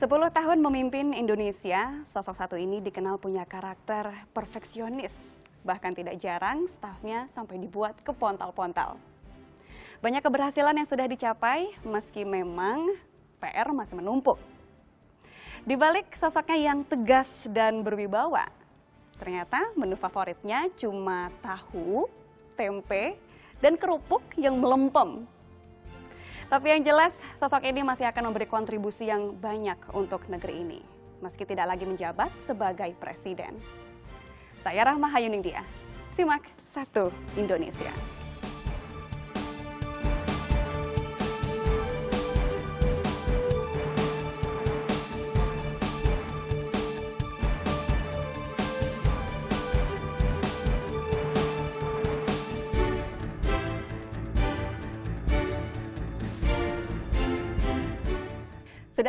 10 tahun memimpin Indonesia, sosok satu ini dikenal punya karakter perfeksionis. Bahkan tidak jarang stafnya sampai dibuat ke pontal pontal Banyak keberhasilan yang sudah dicapai, meski memang PR masih menumpuk. Di balik sosoknya yang tegas dan berwibawa, ternyata menu favoritnya cuma tahu, tempe, dan kerupuk yang melempem tapi yang jelas sosok ini masih akan memberi kontribusi yang banyak untuk negeri ini. Meski tidak lagi menjabat sebagai presiden. Saya Rahma Hayuning Dia. Simak Satu Indonesia.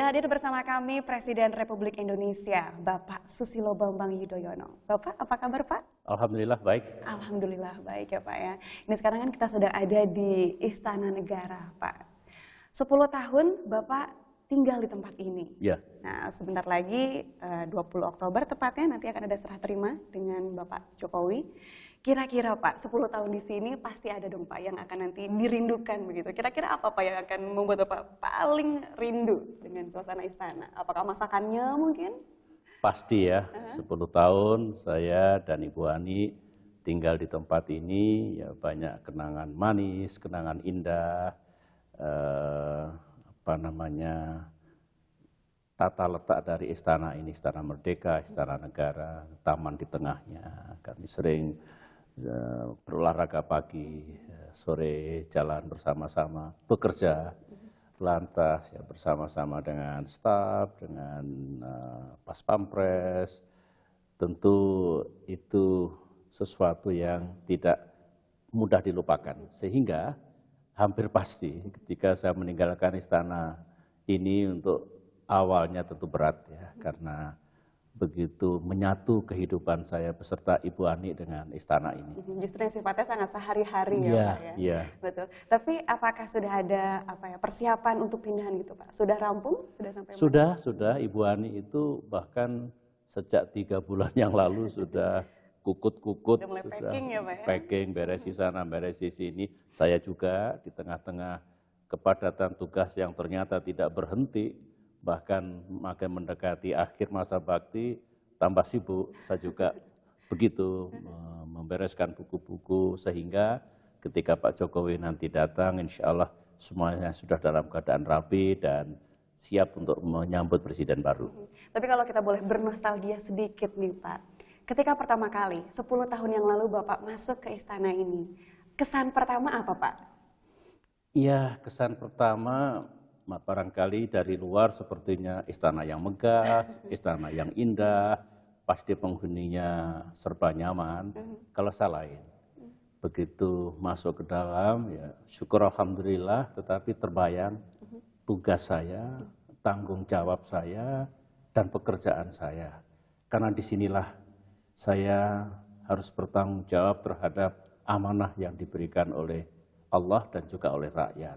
Sudah hadir bersama kami Presiden Republik Indonesia, Bapak Susilo Bambang Yudhoyono. Bapak, apa kabar Pak? Alhamdulillah baik. Alhamdulillah baik ya Pak ya. Ini sekarang kan kita sudah ada di Istana Negara Pak. 10 tahun Bapak tinggal di tempat ini. Ya. Nah sebentar lagi 20 eh, Oktober tepatnya nanti akan ada serah terima dengan Bapak Jokowi. Kira-kira Pak, 10 tahun di sini pasti ada dong Pak yang akan nanti dirindukan begitu. Kira-kira apa Pak yang akan membuat pak paling rindu dengan suasana istana? Apakah masakannya mungkin? Pasti ya, uh -huh. 10 tahun saya dan Ibu Ani tinggal di tempat ini ya banyak kenangan manis, kenangan indah, eh, apa namanya tata letak dari istana ini, istana merdeka, istana negara, taman di tengahnya. Kami sering Eh, berolahraga pagi, eh, sore jalan bersama-sama, bekerja lantas ya bersama-sama dengan staf, dengan uh, pas pampres, tentu itu sesuatu yang tidak mudah dilupakan. Sehingga hampir pasti ketika saya meninggalkan istana ini untuk awalnya tentu berat ya, karena begitu menyatu kehidupan saya beserta Ibu Ani dengan istana ini. Justru yang sifatnya sangat sehari-hari ya, ya Pak ya. Iya. Betul. Tapi apakah sudah ada apa ya persiapan untuk pindahan gitu Pak? Sudah rampung? Sudah sampai Sudah, sudah. Ibu Ani itu bahkan sejak tiga bulan yang lalu sudah kukut-kukut sudah, sudah packing ya Pak ya. Packing, beresi sana, beresi sini. Saya juga di tengah-tengah kepadatan tugas yang ternyata tidak berhenti bahkan makin mendekati akhir masa bakti tambah sibuk saya juga begitu membereskan buku-buku sehingga ketika Pak Jokowi nanti datang insya Allah semuanya sudah dalam keadaan rapi dan siap untuk menyambut presiden baru. Tapi kalau kita boleh bernostalgia sedikit nih Pak, ketika pertama kali 10 tahun yang lalu Bapak masuk ke istana ini, kesan pertama apa Pak? Iya, kesan pertama barangkali dari luar sepertinya istana yang megah, istana yang indah, pasti penghuninya serba nyaman. Hmm. Kalau saya lain, hmm. begitu masuk ke dalam, ya syukur alhamdulillah, tetapi terbayang hmm. tugas saya, tanggung jawab saya, dan pekerjaan saya. Karena disinilah saya harus bertanggung jawab terhadap amanah yang diberikan oleh Allah dan juga oleh rakyat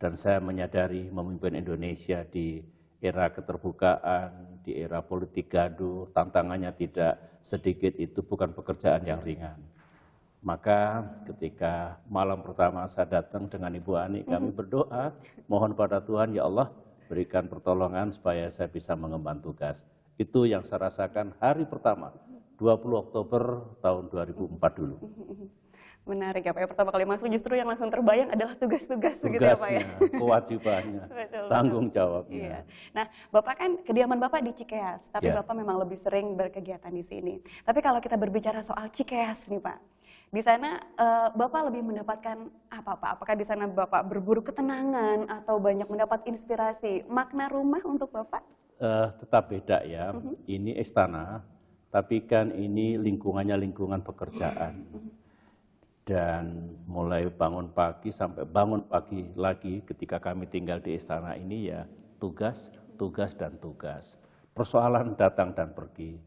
dan saya menyadari memimpin Indonesia di era keterbukaan, di era politik gaduh, tantangannya tidak sedikit itu bukan pekerjaan yang ringan. Maka ketika malam pertama saya datang dengan Ibu Ani, mm-hmm. kami berdoa, mohon pada Tuhan, ya Allah, berikan pertolongan supaya saya bisa mengemban tugas. Itu yang saya rasakan hari pertama, 20 Oktober tahun 2004 dulu. Menarik ya Pak ya, pertama kali masuk justru yang langsung terbayang adalah tugas-tugas begitu ya Pak ya. kewajibannya, tanggung jawabnya. Iya. Nah Bapak kan kediaman Bapak di Cikeas, tapi yeah. Bapak memang lebih sering berkegiatan di sini. Tapi kalau kita berbicara soal Cikeas nih Pak, di sana uh, Bapak lebih mendapatkan apa Pak? Apakah di sana Bapak berburu ketenangan atau banyak mendapat inspirasi? Makna rumah untuk Bapak? Uh, tetap beda ya, mm -hmm. ini istana, tapi kan ini lingkungannya lingkungan pekerjaan. Mm -hmm dan mulai bangun pagi sampai bangun pagi lagi ketika kami tinggal di istana ini ya tugas, tugas, dan tugas. Persoalan datang dan pergi.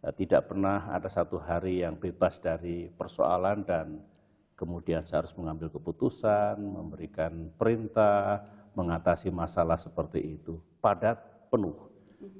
Eh, tidak pernah ada satu hari yang bebas dari persoalan dan kemudian saya harus mengambil keputusan, memberikan perintah, mengatasi masalah seperti itu. Padat, penuh.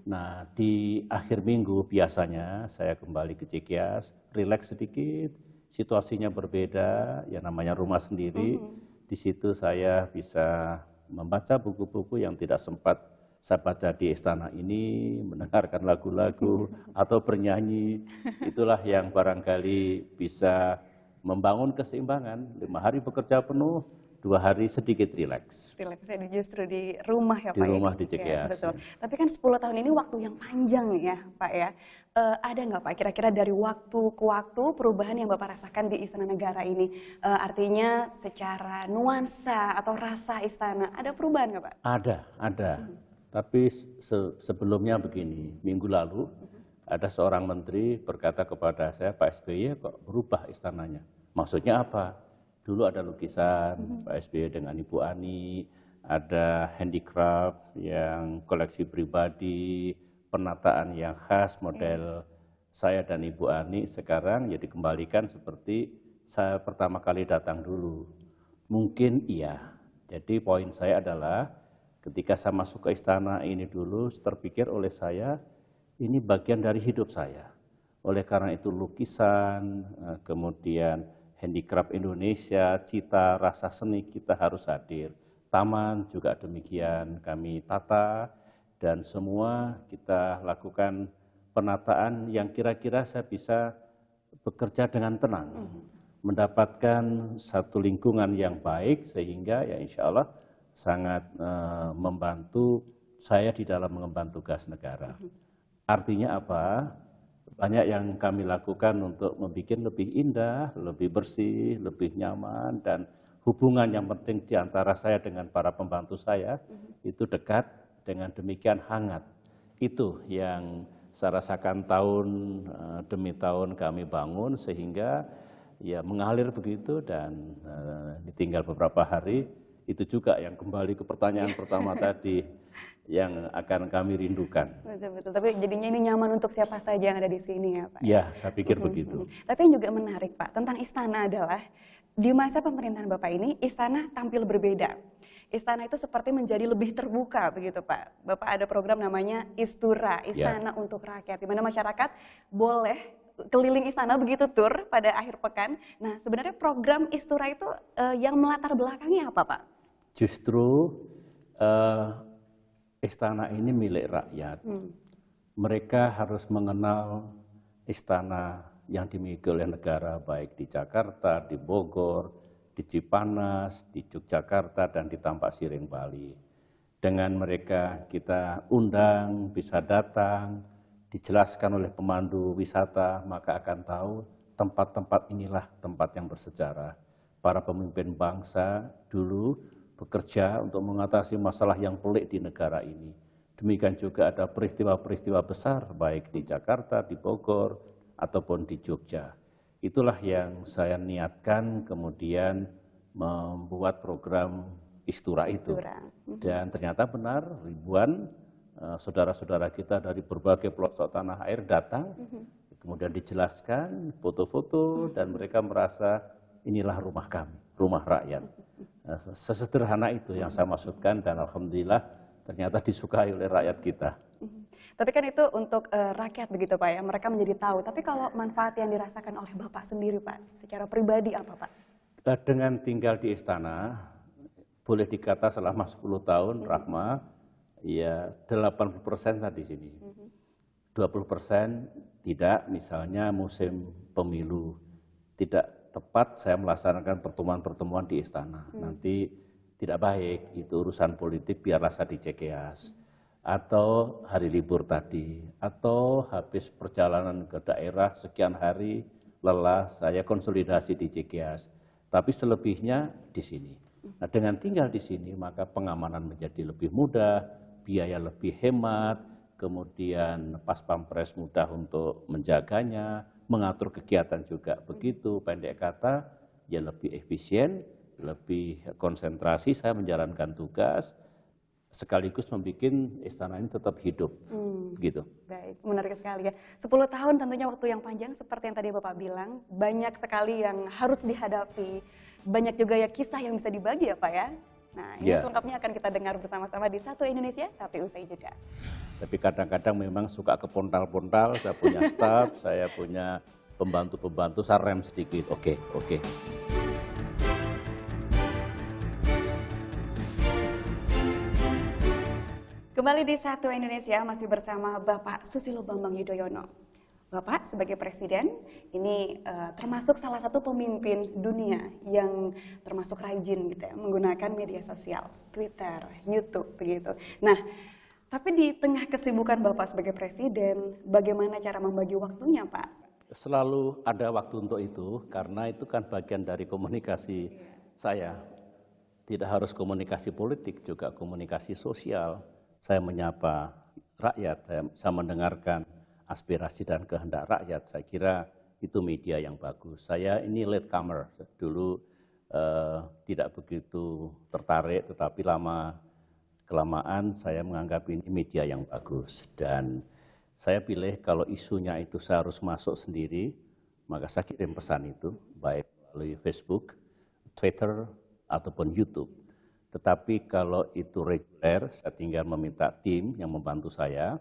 Nah, di akhir minggu biasanya saya kembali ke Cikias, rileks sedikit, situasinya berbeda, ya namanya rumah sendiri. Mm -hmm. Di situ saya bisa membaca buku-buku yang tidak sempat saya baca di istana ini, mendengarkan lagu-lagu mm-hmm. atau bernyanyi. Itulah yang barangkali bisa membangun keseimbangan. Lima hari bekerja penuh, dua hari sedikit rileks. Rileks justru di rumah ya Pak. Ya, rumah ya, di rumah Ya, Tapi kan 10 tahun ini waktu yang panjang ya Pak ya. E, ada nggak Pak kira-kira dari waktu ke waktu perubahan yang Bapak rasakan di Istana Negara ini? E, artinya secara nuansa atau rasa istana ada perubahan nggak Pak? Ada, ada. Hmm. Tapi se sebelumnya begini, minggu lalu hmm. ada seorang menteri berkata kepada saya, Pak SBY kok berubah istananya? Maksudnya apa? dulu ada lukisan mm -hmm. Pak SBY dengan Ibu Ani, ada handicraft yang koleksi pribadi, penataan yang khas model yeah. Mm-hmm. saya dan Ibu Ani sekarang ya kembalikan seperti saya pertama kali datang dulu. Mungkin iya. Jadi poin saya adalah ketika saya masuk ke istana ini dulu terpikir oleh saya ini bagian dari hidup saya. Oleh karena itu lukisan, eh, kemudian handicraft Indonesia, cita rasa seni kita harus hadir. Taman juga demikian kami tata dan semua kita lakukan penataan yang kira-kira saya bisa bekerja dengan tenang. Hmm. Mendapatkan satu lingkungan yang baik sehingga ya insya Allah sangat e, membantu saya di dalam mengemban tugas negara. Hmm. Artinya apa? banyak yang kami lakukan untuk membuat lebih indah, lebih bersih, lebih nyaman, dan hubungan yang penting di antara saya dengan para pembantu saya mm-hmm. itu dekat, dengan demikian hangat. Itu yang saya rasakan tahun eh, demi tahun kami bangun sehingga ya mengalir begitu dan eh, ditinggal beberapa hari itu juga yang kembali ke pertanyaan pertama tadi yang akan kami rindukan. Betul betul. Tapi jadinya ini nyaman untuk siapa saja yang ada di sini ya Pak. Ya, saya pikir begitu. Tapi yang juga menarik Pak tentang istana adalah di masa pemerintahan Bapak ini istana tampil berbeda. Istana itu seperti menjadi lebih terbuka begitu Pak. Bapak ada program namanya Istura, ya. Istana ya. untuk Rakyat, di mana masyarakat boleh keliling istana begitu tur pada akhir pekan. Nah, sebenarnya program Istura itu eh, yang melatar belakangnya apa, Pak? Justru uh, istana ini milik rakyat. Hmm. Mereka harus mengenal istana yang dimiliki oleh negara baik di Jakarta, di Bogor, di Cipanas, di Yogyakarta, dan di Tampak Siring Bali. Dengan mereka kita undang, bisa datang, dijelaskan oleh pemandu wisata, maka akan tahu tempat-tempat inilah tempat yang bersejarah. Para pemimpin bangsa dulu bekerja untuk mengatasi masalah yang pelik di negara ini. Demikian juga ada peristiwa-peristiwa besar baik di Jakarta, di Bogor, ataupun di Jogja. Itulah yang saya niatkan kemudian membuat program Istura itu. Mhm. Dan ternyata benar ribuan eh, saudara-saudara kita dari berbagai pelosok tanah air datang, mhm. kemudian dijelaskan foto-foto mhm. dan mereka merasa inilah rumah kami, rumah rakyat. Nah, sesederhana itu yang saya maksudkan dan alhamdulillah ternyata disukai oleh rakyat kita. Mm-hmm. Tapi kan itu untuk uh, rakyat begitu Pak ya, mereka menjadi tahu. Tapi kalau manfaat yang dirasakan oleh Bapak sendiri Pak, secara pribadi apa Pak? Eh, dengan tinggal di istana, boleh dikata selama 10 tahun -hmm. Rahma, ya 80 persen saya di sini. -hmm. 20 persen tidak, misalnya musim pemilu, tidak tepat saya melaksanakan pertemuan-pertemuan di istana. Hmm. Nanti tidak baik, itu urusan politik biar rasa dicekeas. Hmm. Atau hari libur tadi, atau habis perjalanan ke daerah sekian hari, lelah, saya konsolidasi di CKS. Tapi selebihnya di sini. Nah dengan tinggal di sini, maka pengamanan menjadi lebih mudah, biaya lebih hemat, kemudian pas pampres mudah untuk menjaganya, mengatur kegiatan juga begitu. Pendek kata, ya lebih efisien, lebih konsentrasi saya menjalankan tugas, sekaligus membuat istana ini tetap hidup. Hmm. Gitu. Baik, menarik sekali ya. 10 tahun tentunya waktu yang panjang seperti yang tadi Bapak bilang, banyak sekali yang harus dihadapi. Banyak juga ya kisah yang bisa dibagi ya Pak ya. Nah, ini yeah. selengkapnya akan kita dengar bersama-sama di Satu Indonesia, tapi usai jeda. Tapi kadang-kadang memang suka kepontal-pontal, saya punya staff, saya punya pembantu-pembantu, saya rem sedikit. Oke, okay, oke. Okay. Kembali di Satu Indonesia masih bersama Bapak Susilo Bambang Yudhoyono. Bapak sebagai presiden ini uh, termasuk salah satu pemimpin dunia yang termasuk rajin gitu ya menggunakan media sosial, Twitter, YouTube begitu. Nah, tapi di tengah kesibukan Bapak sebagai presiden, bagaimana cara membagi waktunya, Pak? Selalu ada waktu untuk itu karena itu kan bagian dari komunikasi saya. Tidak harus komunikasi politik, juga komunikasi sosial. Saya menyapa rakyat, saya mendengarkan aspirasi dan kehendak rakyat. Saya kira itu media yang bagus. Saya ini latecomer, dulu eh, tidak begitu tertarik, tetapi lama kelamaan saya menganggap ini media yang bagus. Dan saya pilih kalau isunya itu saya harus masuk sendiri, maka saya kirim pesan itu, baik melalui Facebook, Twitter, ataupun YouTube. Tetapi kalau itu reguler, saya tinggal meminta tim yang membantu saya,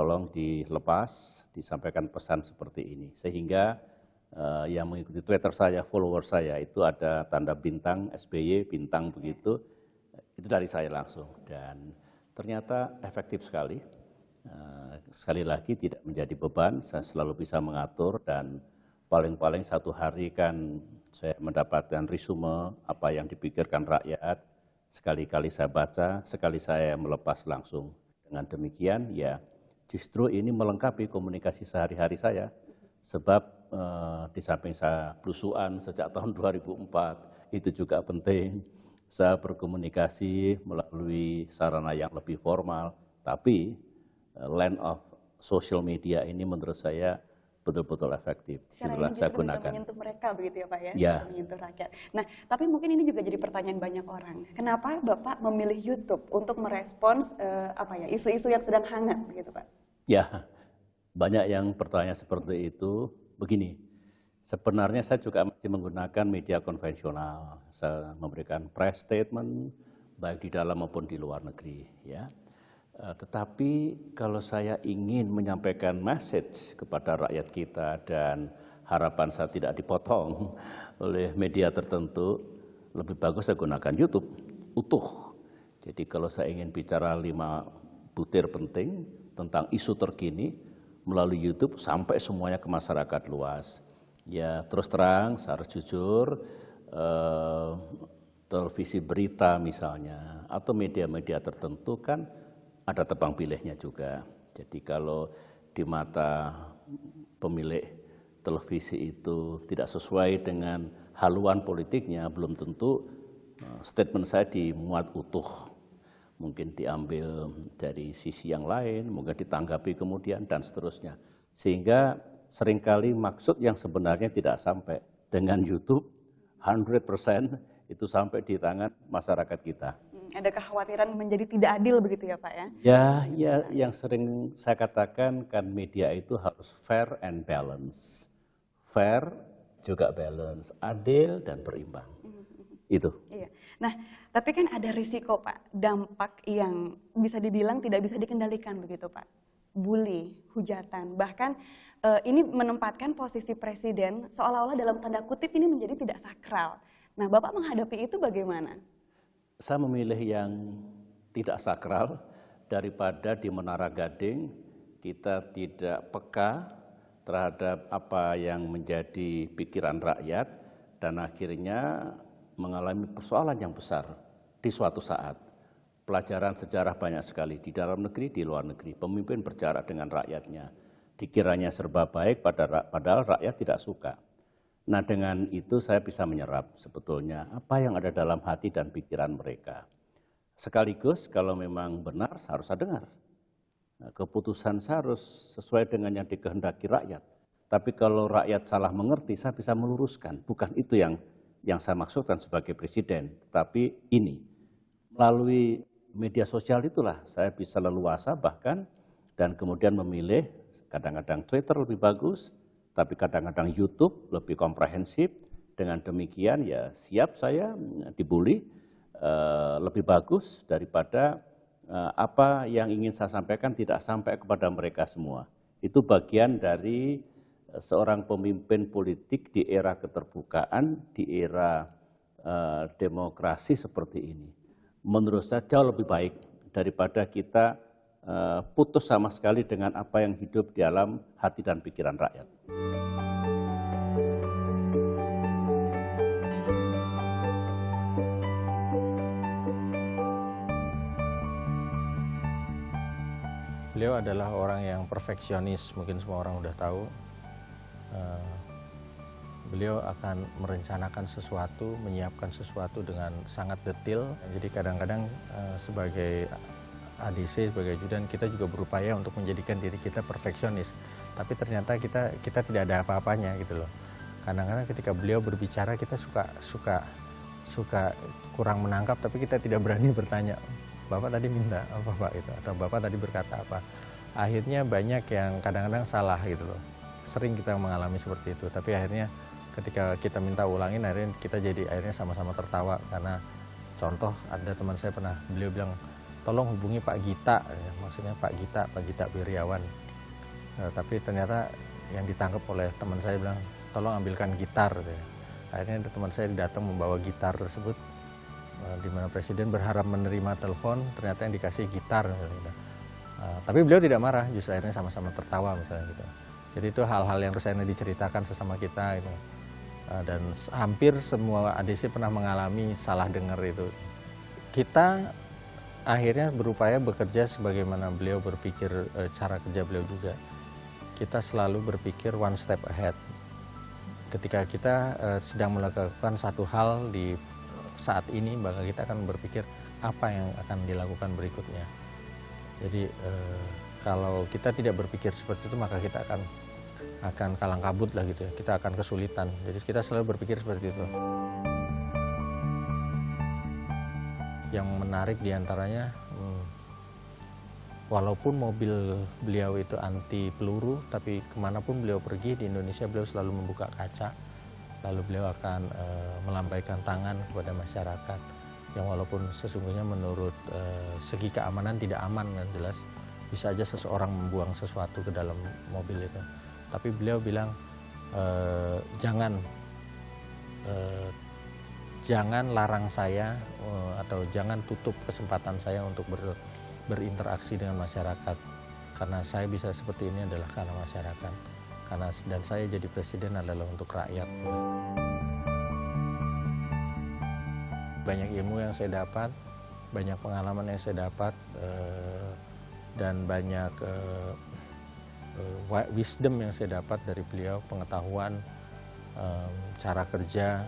tolong dilepas, disampaikan pesan seperti ini. Sehingga uh, yang mengikuti Twitter saya, follower saya itu ada tanda bintang SBY bintang begitu. Itu dari saya langsung dan ternyata efektif sekali. Uh, sekali lagi tidak menjadi beban, saya selalu bisa mengatur dan paling-paling satu hari kan saya mendapatkan resume apa yang dipikirkan rakyat. Sekali-kali saya baca, sekali saya melepas langsung. Dengan demikian ya Justru ini melengkapi komunikasi sehari-hari saya, sebab eh, di samping saya pelusuan sejak tahun 2004, itu juga penting. Saya berkomunikasi melalui sarana yang lebih formal, tapi eh, land of social media ini menurut saya betul-betul efektif. Setelah saya gunakan. Bisa menyentuh mereka begitu ya Pak ya, ya. menyentuh rakyat. Nah, tapi mungkin ini juga jadi pertanyaan banyak orang. Kenapa Bapak memilih YouTube untuk merespons uh, apa ya isu-isu yang sedang hangat begitu Pak? Ya, banyak yang bertanya seperti itu. Begini, sebenarnya saya juga masih menggunakan media konvensional. Saya memberikan press statement baik di dalam maupun di luar negeri. Ya, eh, tetapi kalau saya ingin menyampaikan message kepada rakyat kita dan harapan saya tidak dipotong oleh media tertentu, lebih bagus saya gunakan YouTube utuh. Jadi kalau saya ingin bicara lima butir penting, tentang isu terkini melalui YouTube sampai semuanya ke masyarakat luas. Ya terus terang, saya harus jujur, eh, televisi berita misalnya atau media-media tertentu kan ada tebang pilihnya juga. Jadi kalau di mata pemilik televisi itu tidak sesuai dengan haluan politiknya, belum tentu eh, statement saya dimuat utuh mungkin diambil dari sisi yang lain, mungkin ditanggapi kemudian dan seterusnya. Sehingga seringkali maksud yang sebenarnya tidak sampai dengan YouTube 100% itu sampai di tangan masyarakat kita. Hmm, ada kekhawatiran menjadi tidak adil begitu ya Pak ya? Ya, ya yang sering saya katakan kan media itu harus fair and balance. Fair juga balance, adil dan berimbang. Hmm, hmm, itu. Iya. Nah, tapi kan ada risiko Pak, dampak yang bisa dibilang tidak bisa dikendalikan begitu Pak. Bully, hujatan, bahkan eh, ini menempatkan posisi presiden seolah-olah dalam tanda kutip ini menjadi tidak sakral. Nah, Bapak menghadapi itu bagaimana? Saya memilih yang tidak sakral daripada di Menara Gading kita tidak peka terhadap apa yang menjadi pikiran rakyat dan akhirnya mengalami persoalan yang besar di suatu saat. Pelajaran sejarah banyak sekali di dalam negeri, di luar negeri. Pemimpin berjarak dengan rakyatnya. Dikiranya serba baik, padahal rakyat tidak suka. Nah dengan itu saya bisa menyerap sebetulnya apa yang ada dalam hati dan pikiran mereka. Sekaligus kalau memang benar harus dengar. Nah, keputusan saya harus sesuai dengan yang dikehendaki rakyat. Tapi kalau rakyat salah mengerti, saya bisa meluruskan. Bukan itu yang yang saya maksudkan sebagai presiden, tapi ini melalui media sosial itulah saya bisa leluasa bahkan dan kemudian memilih kadang-kadang Twitter lebih bagus, tapi kadang-kadang YouTube lebih komprehensif. Dengan demikian ya siap saya eh, dibully uh, lebih bagus daripada uh, apa yang ingin saya sampaikan tidak sampai kepada mereka semua. Itu bagian dari seorang pemimpin politik di era keterbukaan, di era uh, demokrasi seperti ini. Menurut saya jauh lebih baik daripada kita uh, putus sama sekali dengan apa yang hidup di dalam hati dan pikiran rakyat. Beliau adalah orang yang perfeksionis, mungkin semua orang sudah tahu Eh, beliau akan merencanakan sesuatu, menyiapkan sesuatu dengan sangat detail. Jadi kadang-kadang eh, sebagai ADC, sebagai judan kita juga berupaya untuk menjadikan diri kita perfeksionis. Tapi ternyata kita kita tidak ada apa-apanya gitu loh. Kadang-kadang ketika beliau berbicara kita suka suka suka kurang menangkap tapi kita tidak berani bertanya. Bapak tadi minta apa Pak itu atau Bapak tadi berkata apa. Akhirnya banyak yang kadang-kadang salah gitu loh sering kita mengalami seperti itu tapi akhirnya ketika kita minta ulangin akhirnya kita jadi akhirnya sama-sama tertawa karena contoh ada teman saya pernah beliau bilang tolong hubungi Pak Gita ya, maksudnya Pak Gita Pak Gita Wiryawan nah, ya, tapi ternyata yang ditangkap oleh teman saya bilang tolong ambilkan gitar ya. akhirnya teman saya datang membawa gitar tersebut e, di mana presiden berharap menerima telepon ternyata yang dikasih gitar gitu. E, tapi beliau tidak marah justru akhirnya sama-sama tertawa misalnya gitu jadi itu hal-hal yang harus saya diceritakan sesama kita itu. Eh, dan hampir semua ADC pernah mengalami salah dengar itu. Kita akhirnya berupaya bekerja sebagaimana beliau berpikir eh, cara kerja beliau juga. Kita selalu berpikir one step ahead. Ketika kita eh, sedang melakukan satu hal di saat ini, maka kita akan berpikir apa yang akan dilakukan berikutnya. Jadi kalau kita tidak berpikir seperti itu maka kita akan akan kalang kabut lah gitu ya. Kita akan kesulitan. Jadi kita selalu berpikir seperti itu. Yang menarik diantaranya, hmm, walaupun mobil beliau itu anti peluru, tapi kemanapun beliau pergi di Indonesia beliau selalu membuka kaca, lalu beliau akan e, melambaikan tangan kepada masyarakat. Yang walaupun sesungguhnya menurut e, segi keamanan tidak aman kan jelas, bisa aja seseorang membuang sesuatu ke dalam mobil itu tapi beliau bilang e, jangan e, jangan larang saya e, atau jangan tutup kesempatan saya untuk ber, berinteraksi dengan masyarakat karena saya bisa seperti ini adalah karena masyarakat karena dan saya jadi presiden adalah untuk rakyat banyak ilmu yang saya dapat banyak pengalaman yang saya dapat dan banyak Eh, wisdom yang saya dapat dari beliau, pengetahuan, cara kerja,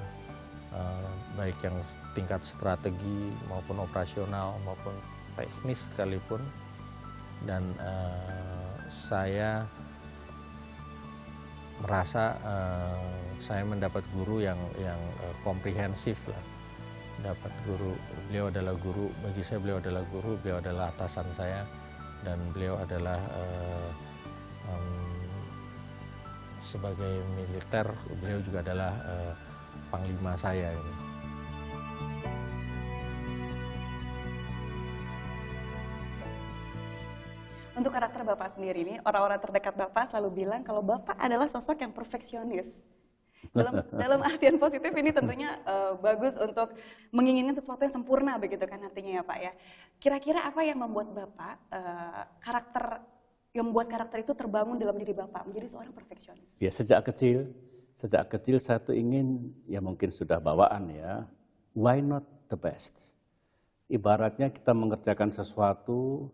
eh, baik yang tingkat strategi maupun operasional maupun teknis sekalipun. Dan eh, saya merasa saya mendapat guru yang yang komprehensif lah dapat guru beliau adalah guru bagi saya beliau adalah guru beliau adalah atasan saya dan beliau adalah uh, um, sebagai militer beliau juga adalah uh, panglima saya ini. Untuk karakter Bapak sendiri ini, orang-orang terdekat Bapak selalu bilang kalau Bapak adalah sosok yang perfeksionis. Dalam, dalam artian positif ini tentunya uh, bagus untuk menginginkan sesuatu yang sempurna begitu kan artinya ya Pak ya. Kira-kira apa yang membuat Bapak uh, karakter yang membuat karakter itu terbangun dalam diri Bapak menjadi seorang perfeksionis? Ya, sejak kecil, sejak kecil saya tuh ingin ya mungkin sudah bawaan ya, why not the best? Ibaratnya kita mengerjakan sesuatu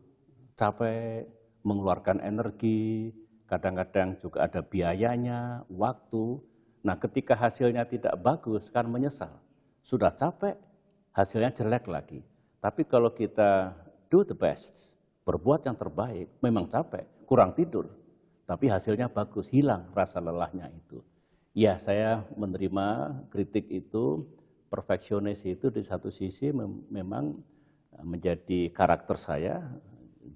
capek, mengeluarkan energi, kadang-kadang juga ada biayanya, waktu. Nah, ketika hasilnya tidak bagus kan menyesal. Sudah capek, hasilnya jelek lagi. Tapi kalau kita do the best, Berbuat yang terbaik memang capek, kurang tidur, tapi hasilnya bagus, hilang rasa lelahnya itu. Ya, saya menerima kritik itu, perfeksionis itu di satu sisi mem memang eh, menjadi karakter saya,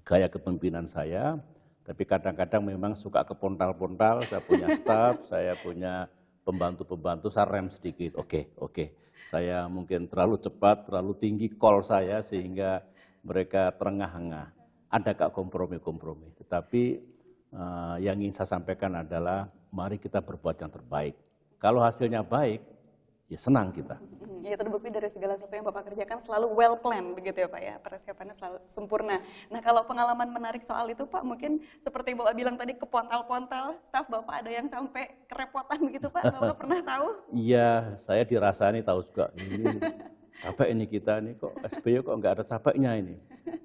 gaya kepemimpinan saya, tapi kadang-kadang memang suka kepontal-pontal, saya punya staff, saya punya pembantu-pembantu saya rem sedikit. Oke, okay, oke. Okay. Saya mungkin terlalu cepat, terlalu tinggi call saya sehingga mereka terengah-engah ada kak kompromi-kompromi. Tetapi uh, yang ingin saya sampaikan adalah mari kita berbuat yang terbaik. Kalau hasilnya baik, ya senang kita. Mm-hmm. Ya terbukti dari segala sesuatu yang Bapak kerjakan selalu well planned begitu ya Pak ya, persiapannya selalu sempurna. Nah kalau pengalaman menarik soal itu Pak, mungkin seperti Bapak bilang tadi kepontal-pontal, staff Bapak ada yang sampai kerepotan begitu Pak, Bapak pernah tahu? Iya, saya dirasani tahu juga. Ini capek ini kita ini kok SBY kok nggak ada capeknya ini.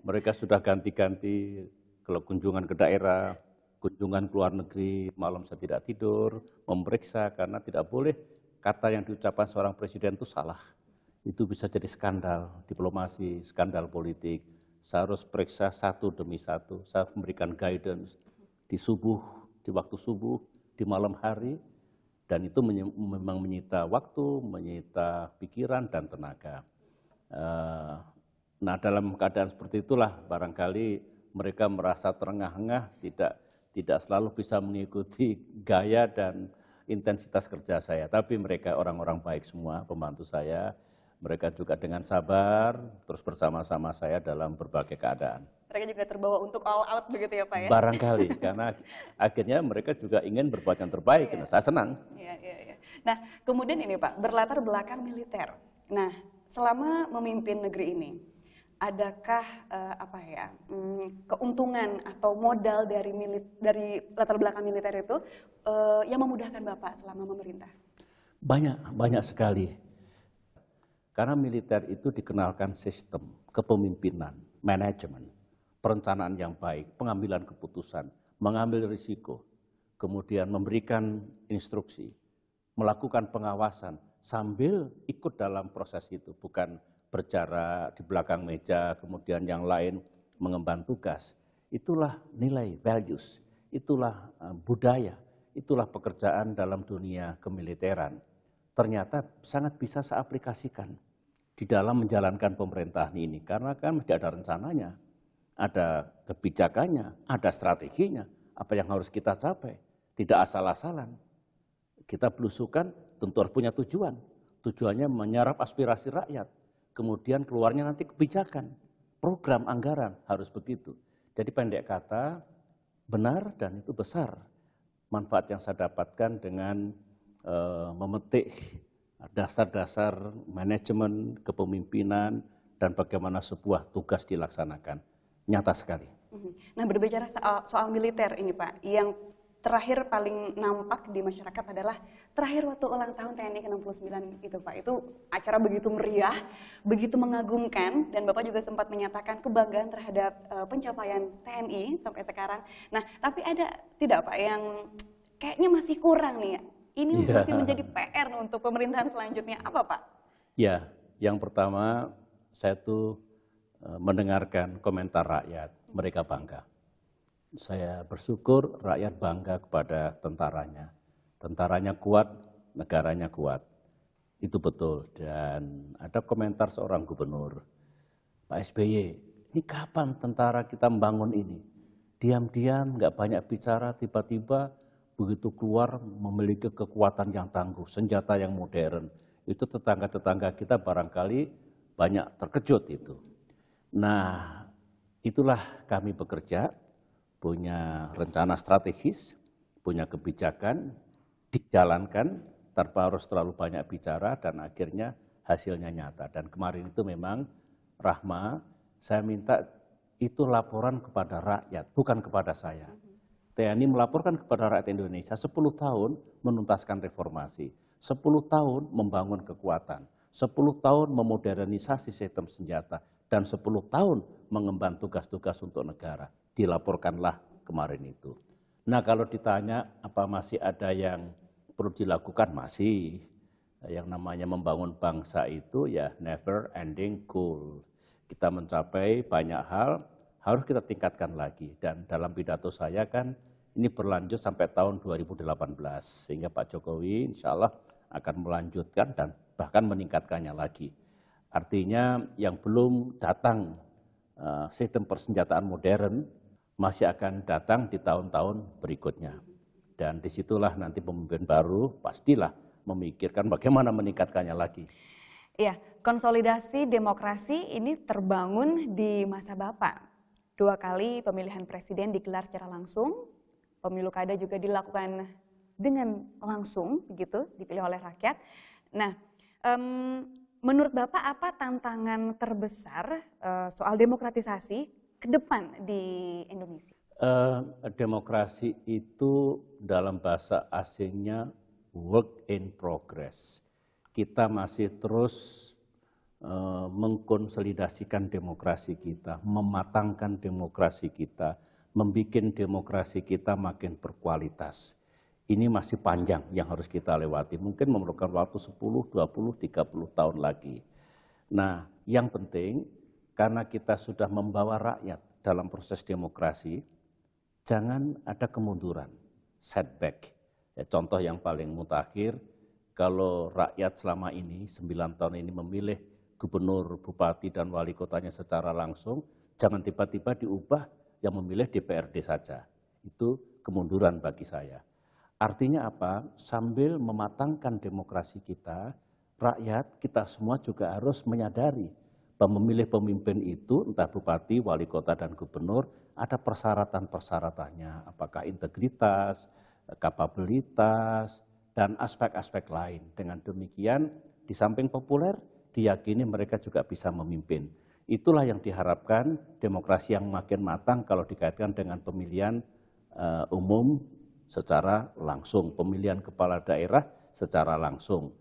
Mereka sudah ganti-ganti kalau kunjungan ke daerah, kunjungan ke luar negeri, malam saya tidak tidur, memeriksa karena tidak boleh kata yang diucapkan seorang presiden itu salah. Itu bisa jadi skandal diplomasi, skandal politik. Saya harus periksa satu demi satu, saya memberikan guidance di subuh, di waktu subuh, di malam hari, dan itu memang menyita waktu, menyita pikiran dan tenaga. Eh, nah dalam keadaan seperti itulah barangkali mereka merasa terengah-engah, tidak tidak selalu bisa mengikuti gaya dan intensitas kerja saya. Tapi mereka orang-orang baik semua, pembantu saya, mereka juga dengan sabar terus bersama-sama saya dalam berbagai keadaan. Mereka juga terbawa untuk all out begitu ya Pak ya? Barangkali, karena akhirnya mereka juga ingin berbuat yang terbaik, nah saya senang. Iya, iya, iya. Nah kemudian ini Pak, berlatar belakang militer. Nah selama memimpin negeri ini, adakah uh, apa ya um, keuntungan atau modal dari milit, dari latar belakang militer itu uh, yang memudahkan bapak selama memerintah? Banyak banyak sekali. Karena militer itu dikenalkan sistem, kepemimpinan, manajemen, perencanaan yang baik, pengambilan keputusan, mengambil risiko, kemudian memberikan instruksi, melakukan pengawasan sambil ikut dalam proses itu, bukan berjarak di belakang meja, kemudian yang lain mengemban tugas. Itulah nilai values, itulah eh, budaya, itulah pekerjaan dalam dunia kemiliteran. Ternyata sangat bisa seaplikasikan di dalam menjalankan pemerintahan ini. Karena kan mesti ada rencananya, ada kebijakannya, ada strateginya, apa yang harus kita capai. Tidak asal-asalan. Kita belusukan tentu harus punya tujuan. Tujuannya menyerap aspirasi rakyat. Kemudian keluarnya nanti kebijakan, program, anggaran, harus begitu. Jadi pendek kata, benar dan itu besar manfaat yang saya dapatkan dengan e, memetik dasar-dasar manajemen, kepemimpinan, dan bagaimana sebuah tugas dilaksanakan. Nyata sekali. Mhm. Nah berbicara soal, soal militer ini Pak, yang terakhir paling nampak di masyarakat adalah terakhir waktu ulang tahun TNI ke-69 itu Pak. Itu acara begitu meriah, begitu mengagumkan dan Bapak juga sempat menyatakan kebanggaan terhadap uh, pencapaian TNI sampai sekarang. Nah, tapi ada tidak Pak yang kayaknya masih kurang nih ini ya. masih menjadi PR untuk pemerintahan selanjutnya apa Pak? Ya, yang pertama saya tuh e, mendengarkan komentar rakyat, mereka bangga. Saya bersyukur rakyat bangga kepada tentaranya. Tentaranya kuat, negaranya kuat. Itu betul. Dan ada komentar seorang gubernur, Pak SBY, ini kapan tentara kita membangun ini? Diam-diam, nggak banyak bicara, tiba-tiba begitu keluar memiliki kekuatan yang tangguh, senjata yang modern. Itu tetangga-tetangga kita barangkali banyak terkejut itu. Nah, itulah kami bekerja, punya rencana strategis, punya kebijakan, dijalankan tanpa harus terlalu banyak bicara dan akhirnya hasilnya nyata. Dan kemarin itu memang Rahma, saya minta itu laporan kepada rakyat, bukan kepada saya. TNI melaporkan kepada rakyat Indonesia 10 tahun menuntaskan reformasi, 10 tahun membangun kekuatan, 10 tahun memodernisasi sistem senjata, dan 10 tahun mengemban tugas-tugas untuk negara. Dilaporkanlah kemarin itu. Nah kalau ditanya apa masih ada yang perlu dilakukan, masih. Yang namanya membangun bangsa itu ya never ending goal. Kita mencapai banyak hal, harus kita tingkatkan lagi. Dan dalam pidato saya kan ini berlanjut sampai tahun 2018 sehingga Pak Jokowi insya Allah akan melanjutkan dan bahkan meningkatkannya lagi. Artinya yang belum datang eh, sistem persenjataan modern masih akan datang di tahun-tahun berikutnya. Dan disitulah nanti pemimpin baru pastilah memikirkan bagaimana meningkatkannya lagi. Iya, konsolidasi demokrasi ini terbangun di masa Bapak. Dua kali pemilihan presiden digelar secara langsung, pemilu kada juga dilakukan dengan langsung begitu dipilih oleh rakyat. Nah, um, menurut Bapak apa tantangan terbesar uh, soal demokratisasi ke depan di Indonesia? Uh, demokrasi itu dalam bahasa asingnya work in progress. Kita masih terus uh, mengkonsolidasikan demokrasi kita, mematangkan demokrasi kita membuat demokrasi kita makin berkualitas. Ini masih panjang yang harus kita lewati. Mungkin memerlukan waktu 10, 20, 30 tahun lagi. Nah, yang penting karena kita sudah membawa rakyat dalam proses demokrasi, jangan ada kemunduran, setback. Ya, contoh yang paling mutakhir, kalau rakyat selama ini, 9 tahun ini memilih gubernur, bupati, dan wali kotanya secara langsung, jangan tiba-tiba diubah yang memilih DPRD saja. Itu kemunduran bagi saya. Artinya apa? Sambil mematangkan demokrasi kita, rakyat kita semua juga harus menyadari bahwa memilih pemimpin itu entah bupati, wali kota, dan gubernur ada persyaratan-persyaratannya. Apakah integritas, kapabilitas, dan aspek-aspek lain. Dengan demikian, di samping populer, diyakini mereka juga bisa memimpin. Itulah yang diharapkan demokrasi yang makin matang kalau dikaitkan dengan pemilihan uh, umum secara langsung, pemilihan kepala daerah secara langsung.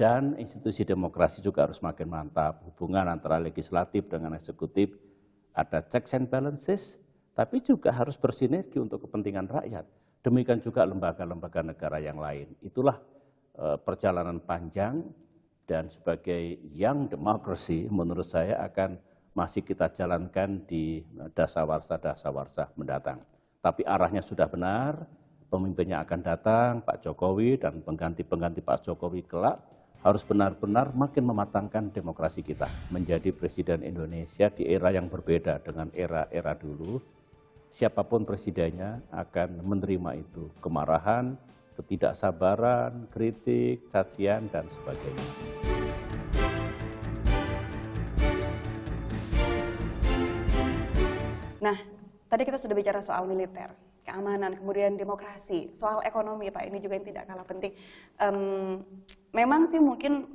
Dan institusi demokrasi juga harus makin mantap, hubungan antara legislatif dengan eksekutif, ada checks and balances, tapi juga harus bersinergi untuk kepentingan rakyat. Demikian juga lembaga-lembaga negara yang lain. Itulah uh, perjalanan panjang dan sebagai yang demokrasi menurut saya akan masih kita jalankan di dasawarsa-dasawarsa eh, mendatang. Tapi arahnya sudah benar, pemimpinnya akan datang, Pak Jokowi dan pengganti-pengganti Pak Jokowi kelak harus benar-benar makin mematangkan demokrasi kita. Menjadi presiden Indonesia di era yang berbeda dengan era-era dulu, siapapun presidennya akan menerima itu. Kemarahan, ketidaksabaran, kritik, cacian, dan sebagainya. Nah, tadi kita sudah bicara soal militer, keamanan, kemudian demokrasi, soal ekonomi, Pak. Ini juga yang tidak kalah penting. Um, memang sih mungkin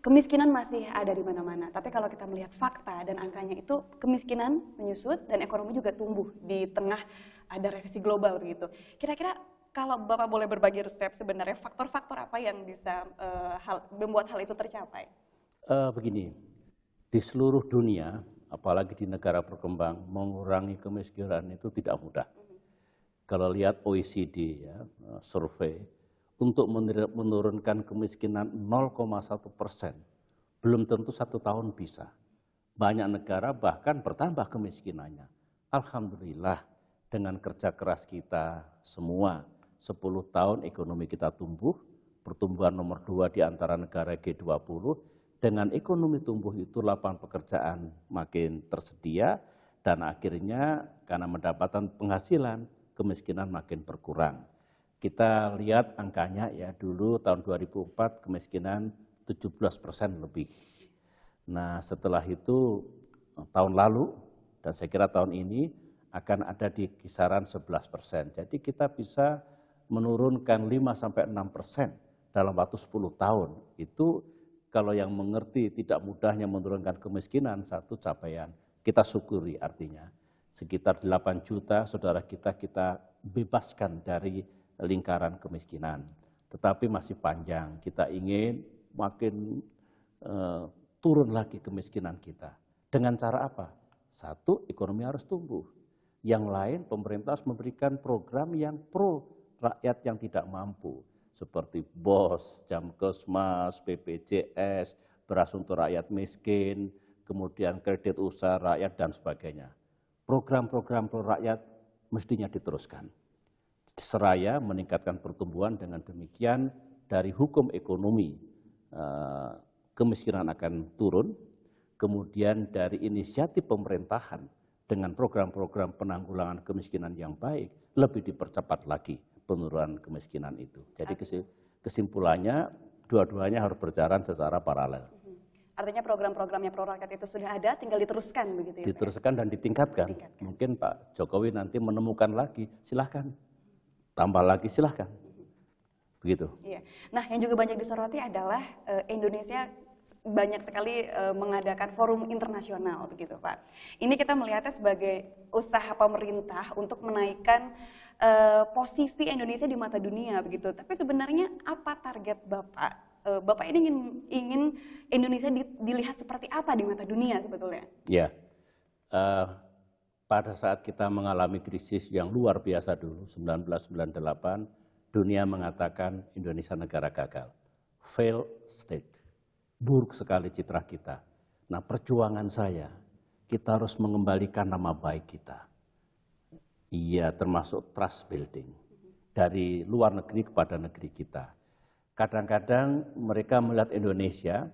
kemiskinan masih ada di mana-mana. Tapi kalau kita melihat fakta dan angkanya itu kemiskinan menyusut dan ekonomi juga tumbuh di tengah ada resesi global begitu. Kira-kira kalau Bapak boleh berbagi resep sebenarnya faktor-faktor apa yang bisa uh, hal, membuat hal itu tercapai? Uh, begini, di seluruh dunia apalagi di negara berkembang, mengurangi kemiskinan itu tidak mudah. Mm-hmm. Kalau lihat OECD ya, eh, survei, untuk menurunkan kemiskinan 0,1 persen, belum tentu satu tahun bisa. Banyak negara bahkan bertambah kemiskinannya. Alhamdulillah dengan kerja keras kita semua, 10 tahun ekonomi kita tumbuh, pertumbuhan nomor dua di antara negara G20, dengan ekonomi tumbuh itu lapangan pekerjaan makin tersedia dan akhirnya karena mendapatkan penghasilan kemiskinan makin berkurang. Kita lihat angkanya ya dulu tahun 2004 kemiskinan 17 persen lebih. Nah setelah itu eh, tahun lalu dan saya kira tahun ini akan ada di kisaran 11 persen. Jadi kita bisa menurunkan 5 sampai 6 persen dalam waktu 10 tahun. Itu kalau yang mengerti tidak mudahnya menurunkan kemiskinan, satu capaian. Kita syukuri artinya. Sekitar 8 juta saudara kita kita bebaskan dari lingkaran kemiskinan. Tetapi masih panjang. Kita ingin makin uh, turun lagi kemiskinan kita. Dengan cara apa? Satu, ekonomi harus tumbuh. Yang lain, pemerintah harus memberikan program yang pro rakyat yang tidak mampu seperti BOS, Jamkesmas, BPJS, beras untuk rakyat miskin, kemudian kredit usaha rakyat dan sebagainya. Program-program pro rakyat mestinya diteruskan. Seraya meningkatkan pertumbuhan dengan demikian dari hukum ekonomi eh, kemiskinan akan turun, kemudian dari inisiatif pemerintahan dengan program-program penanggulangan kemiskinan yang baik lebih dipercepat lagi penurunan kemiskinan itu. Jadi kesimpulannya dua-duanya harus berjalan secara paralel. Mm-hmm. Artinya program-programnya pro rakyat itu sudah ada, tinggal diteruskan begitu ya, ya. Diteruskan dan ditingkatkan. ditingkatkan. Mungkin Pak Jokowi nanti menemukan lagi, silahkan. Tambah lagi silahkan. Mm-hmm. Begitu. Iya. Nah, yang juga banyak disoroti adalah e, Indonesia banyak sekali e, mengadakan forum internasional begitu Pak. Ini kita melihatnya sebagai usaha pemerintah untuk menaikkan uh, posisi Indonesia di mata dunia begitu. Tapi sebenarnya apa target Bapak? Uh, Bapak ini ingin ingin Indonesia di, dilihat seperti apa di mata dunia sebetulnya? Ya. Uh, pada saat kita mengalami krisis yang luar biasa dulu 1998, dunia mengatakan Indonesia negara gagal. Fail state. Buruk sekali citra kita. Nah, perjuangan saya, kita harus mengembalikan nama baik kita Iya, termasuk trust building dari luar negeri kepada negeri kita. Kadang-kadang mereka melihat Indonesia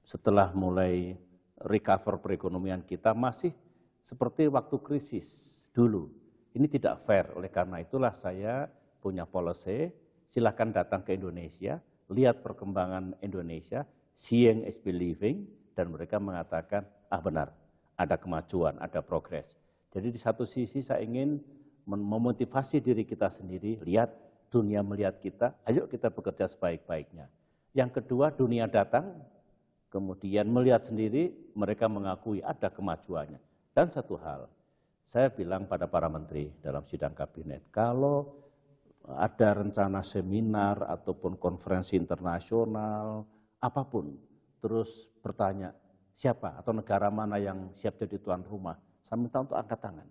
setelah mulai recover perekonomian kita masih seperti waktu krisis dulu. Ini tidak fair, oleh karena itulah saya punya policy, silahkan datang ke Indonesia, lihat perkembangan Indonesia, seeing is believing, dan mereka mengatakan, ah benar, ada kemajuan, ada progres jadi di satu sisi saya ingin memotivasi diri kita sendiri, lihat dunia melihat kita, ayo kita bekerja sebaik-baiknya. Yang kedua dunia datang, kemudian melihat sendiri mereka mengakui ada kemajuannya. Dan satu hal, saya bilang pada para menteri dalam sidang kabinet, kalau ada rencana seminar ataupun konferensi internasional, apapun, terus bertanya siapa atau negara mana yang siap jadi tuan rumah, saya minta untuk angkat tangan.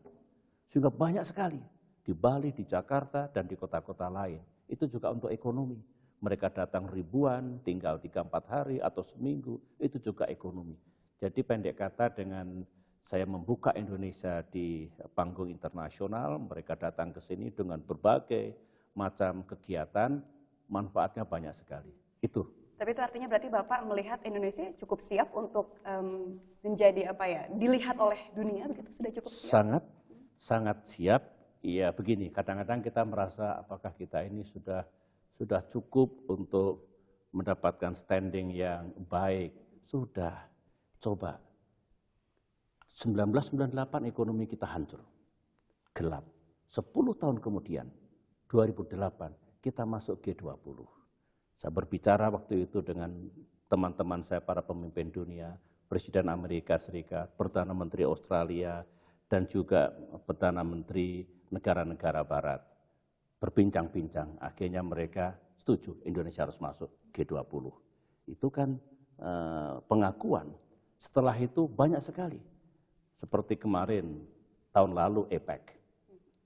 Sehingga banyak sekali di Bali, di Jakarta, dan di kota-kota lain. Itu juga untuk ekonomi. Mereka datang ribuan, tinggal 3-4 hari atau seminggu, itu juga ekonomi. Jadi pendek kata dengan saya membuka Indonesia di panggung internasional, mereka datang ke sini dengan berbagai macam kegiatan, manfaatnya banyak sekali. Itu tapi itu artinya berarti Bapak melihat Indonesia cukup siap untuk um, menjadi apa ya, dilihat oleh dunia begitu sudah cukup siap? Sangat, sangat siap. Iya begini, kadang-kadang kita merasa apakah kita ini sudah sudah cukup untuk mendapatkan standing yang baik. Sudah, coba. 1998 ekonomi kita hancur, gelap. 10 tahun kemudian, 2008, kita masuk G20 saya berbicara waktu itu dengan teman-teman saya para pemimpin dunia, Presiden Amerika Serikat, Perdana Menteri Australia, dan juga Perdana Menteri negara-negara barat. Berbincang-bincang, akhirnya mereka setuju Indonesia harus masuk G20. Itu kan eh, pengakuan. Setelah itu banyak sekali. Seperti kemarin, tahun lalu EPEC.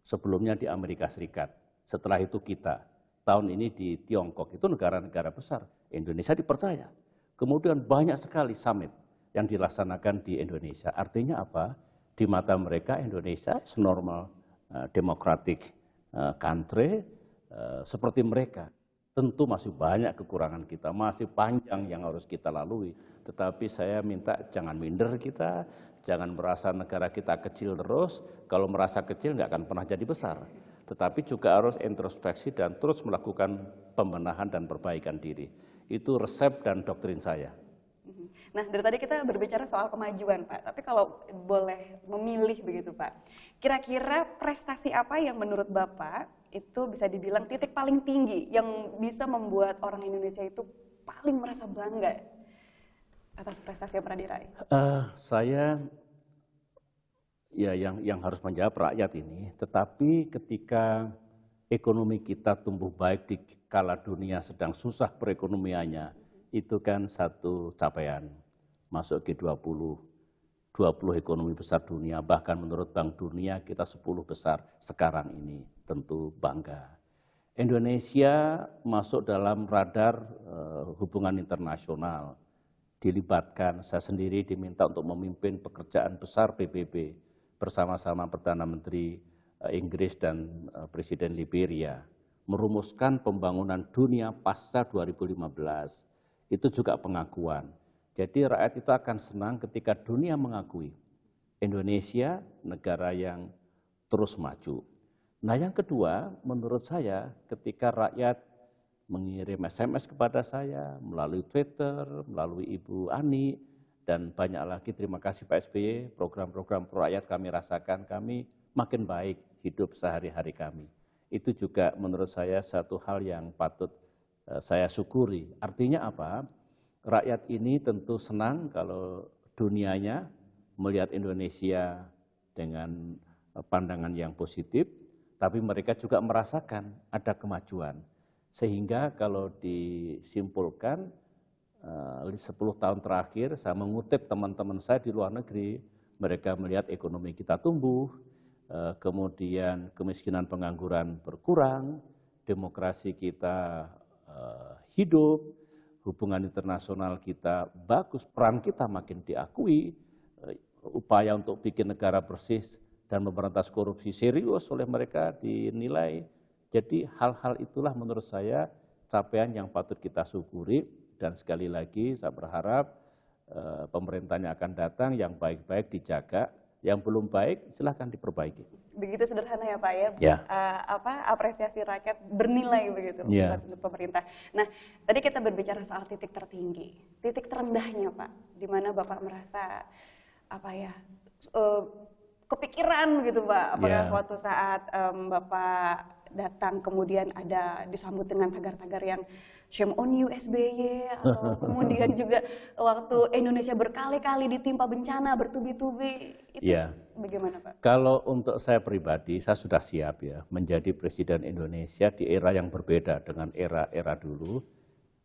Sebelumnya di Amerika Serikat. Setelah itu kita tahun ini di Tiongkok itu negara-negara besar. Indonesia dipercaya. Kemudian banyak sekali summit yang dilaksanakan di Indonesia. Artinya apa? Di mata mereka Indonesia senormal uh, eh, demokratik uh, eh, country uh, seperti mereka. Tentu masih banyak kekurangan kita, masih panjang yang harus kita lalui. Tetapi saya minta jangan minder kita, jangan merasa negara kita kecil terus. Kalau merasa kecil nggak akan pernah jadi besar tetapi juga harus introspeksi dan terus melakukan pembenahan dan perbaikan diri. Itu resep dan doktrin saya. Mm-hmm. Nah, dari tadi kita berbicara soal kemajuan, Pak. Tapi kalau boleh memilih begitu, Pak. Kira-kira prestasi apa yang menurut Bapak itu bisa dibilang titik paling tinggi yang bisa membuat orang Indonesia itu paling merasa bangga atas prestasi yang pernah diraih? Uh, saya ya yang yang harus menjawab rakyat ini. Tetapi ketika ekonomi kita tumbuh baik di kala dunia sedang susah perekonomiannya, itu kan satu capaian. Masuk G20, 20 ekonomi besar dunia, bahkan menurut Bank Dunia kita 10 besar sekarang ini, tentu bangga. Indonesia masuk dalam radar uh, hubungan internasional, dilibatkan, saya sendiri diminta untuk memimpin pekerjaan besar PBB, bersama-sama Perdana Menteri eh, Inggris dan eh, Presiden Liberia merumuskan pembangunan dunia pasca 2015. Itu juga pengakuan. Jadi rakyat itu akan senang ketika dunia mengakui Indonesia negara yang terus maju. Nah yang kedua menurut saya ketika rakyat mengirim SMS kepada saya melalui Twitter, melalui Ibu Ani, dan banyak lagi terima kasih Pak SBY, program-program rakyat kami rasakan, kami makin baik hidup sehari-hari kami. Itu juga menurut saya satu hal yang patut eh, saya syukuri. Artinya apa? Rakyat ini tentu senang kalau dunianya melihat Indonesia dengan eh, pandangan yang positif, tapi mereka juga merasakan ada kemajuan. Sehingga kalau disimpulkan, 10 eh, tahun terakhir saya mengutip teman-teman saya di luar negeri, mereka melihat ekonomi kita tumbuh, eh, kemudian kemiskinan pengangguran berkurang, demokrasi kita eh, hidup, hubungan internasional kita bagus, peran kita makin diakui, upaya untuk bikin negara bersih dan memberantas korupsi serius oleh mereka dinilai. Jadi hal-hal itulah menurut saya capaian yang patut kita syukuri dan sekali lagi saya berharap e, pemerintahnya akan datang yang baik-baik dijaga yang belum baik silahkan diperbaiki. Begitu sederhana ya Pak ya, ya. E, apa apresiasi rakyat bernilai begitu ya. untuk pemerintah. Nah tadi kita berbicara soal titik tertinggi, titik terendahnya Pak, di mana Bapak merasa apa ya e, kepikiran begitu Pak, apakah yeah. suatu saat um, Bapak datang kemudian ada disambut dengan tagar-tagar yang shame on you SBY atau kemudian juga waktu Indonesia berkali-kali ditimpa bencana bertubi-tubi itu ya. bagaimana Pak? Kalau untuk saya pribadi saya sudah siap ya menjadi presiden Indonesia di era yang berbeda dengan era-era dulu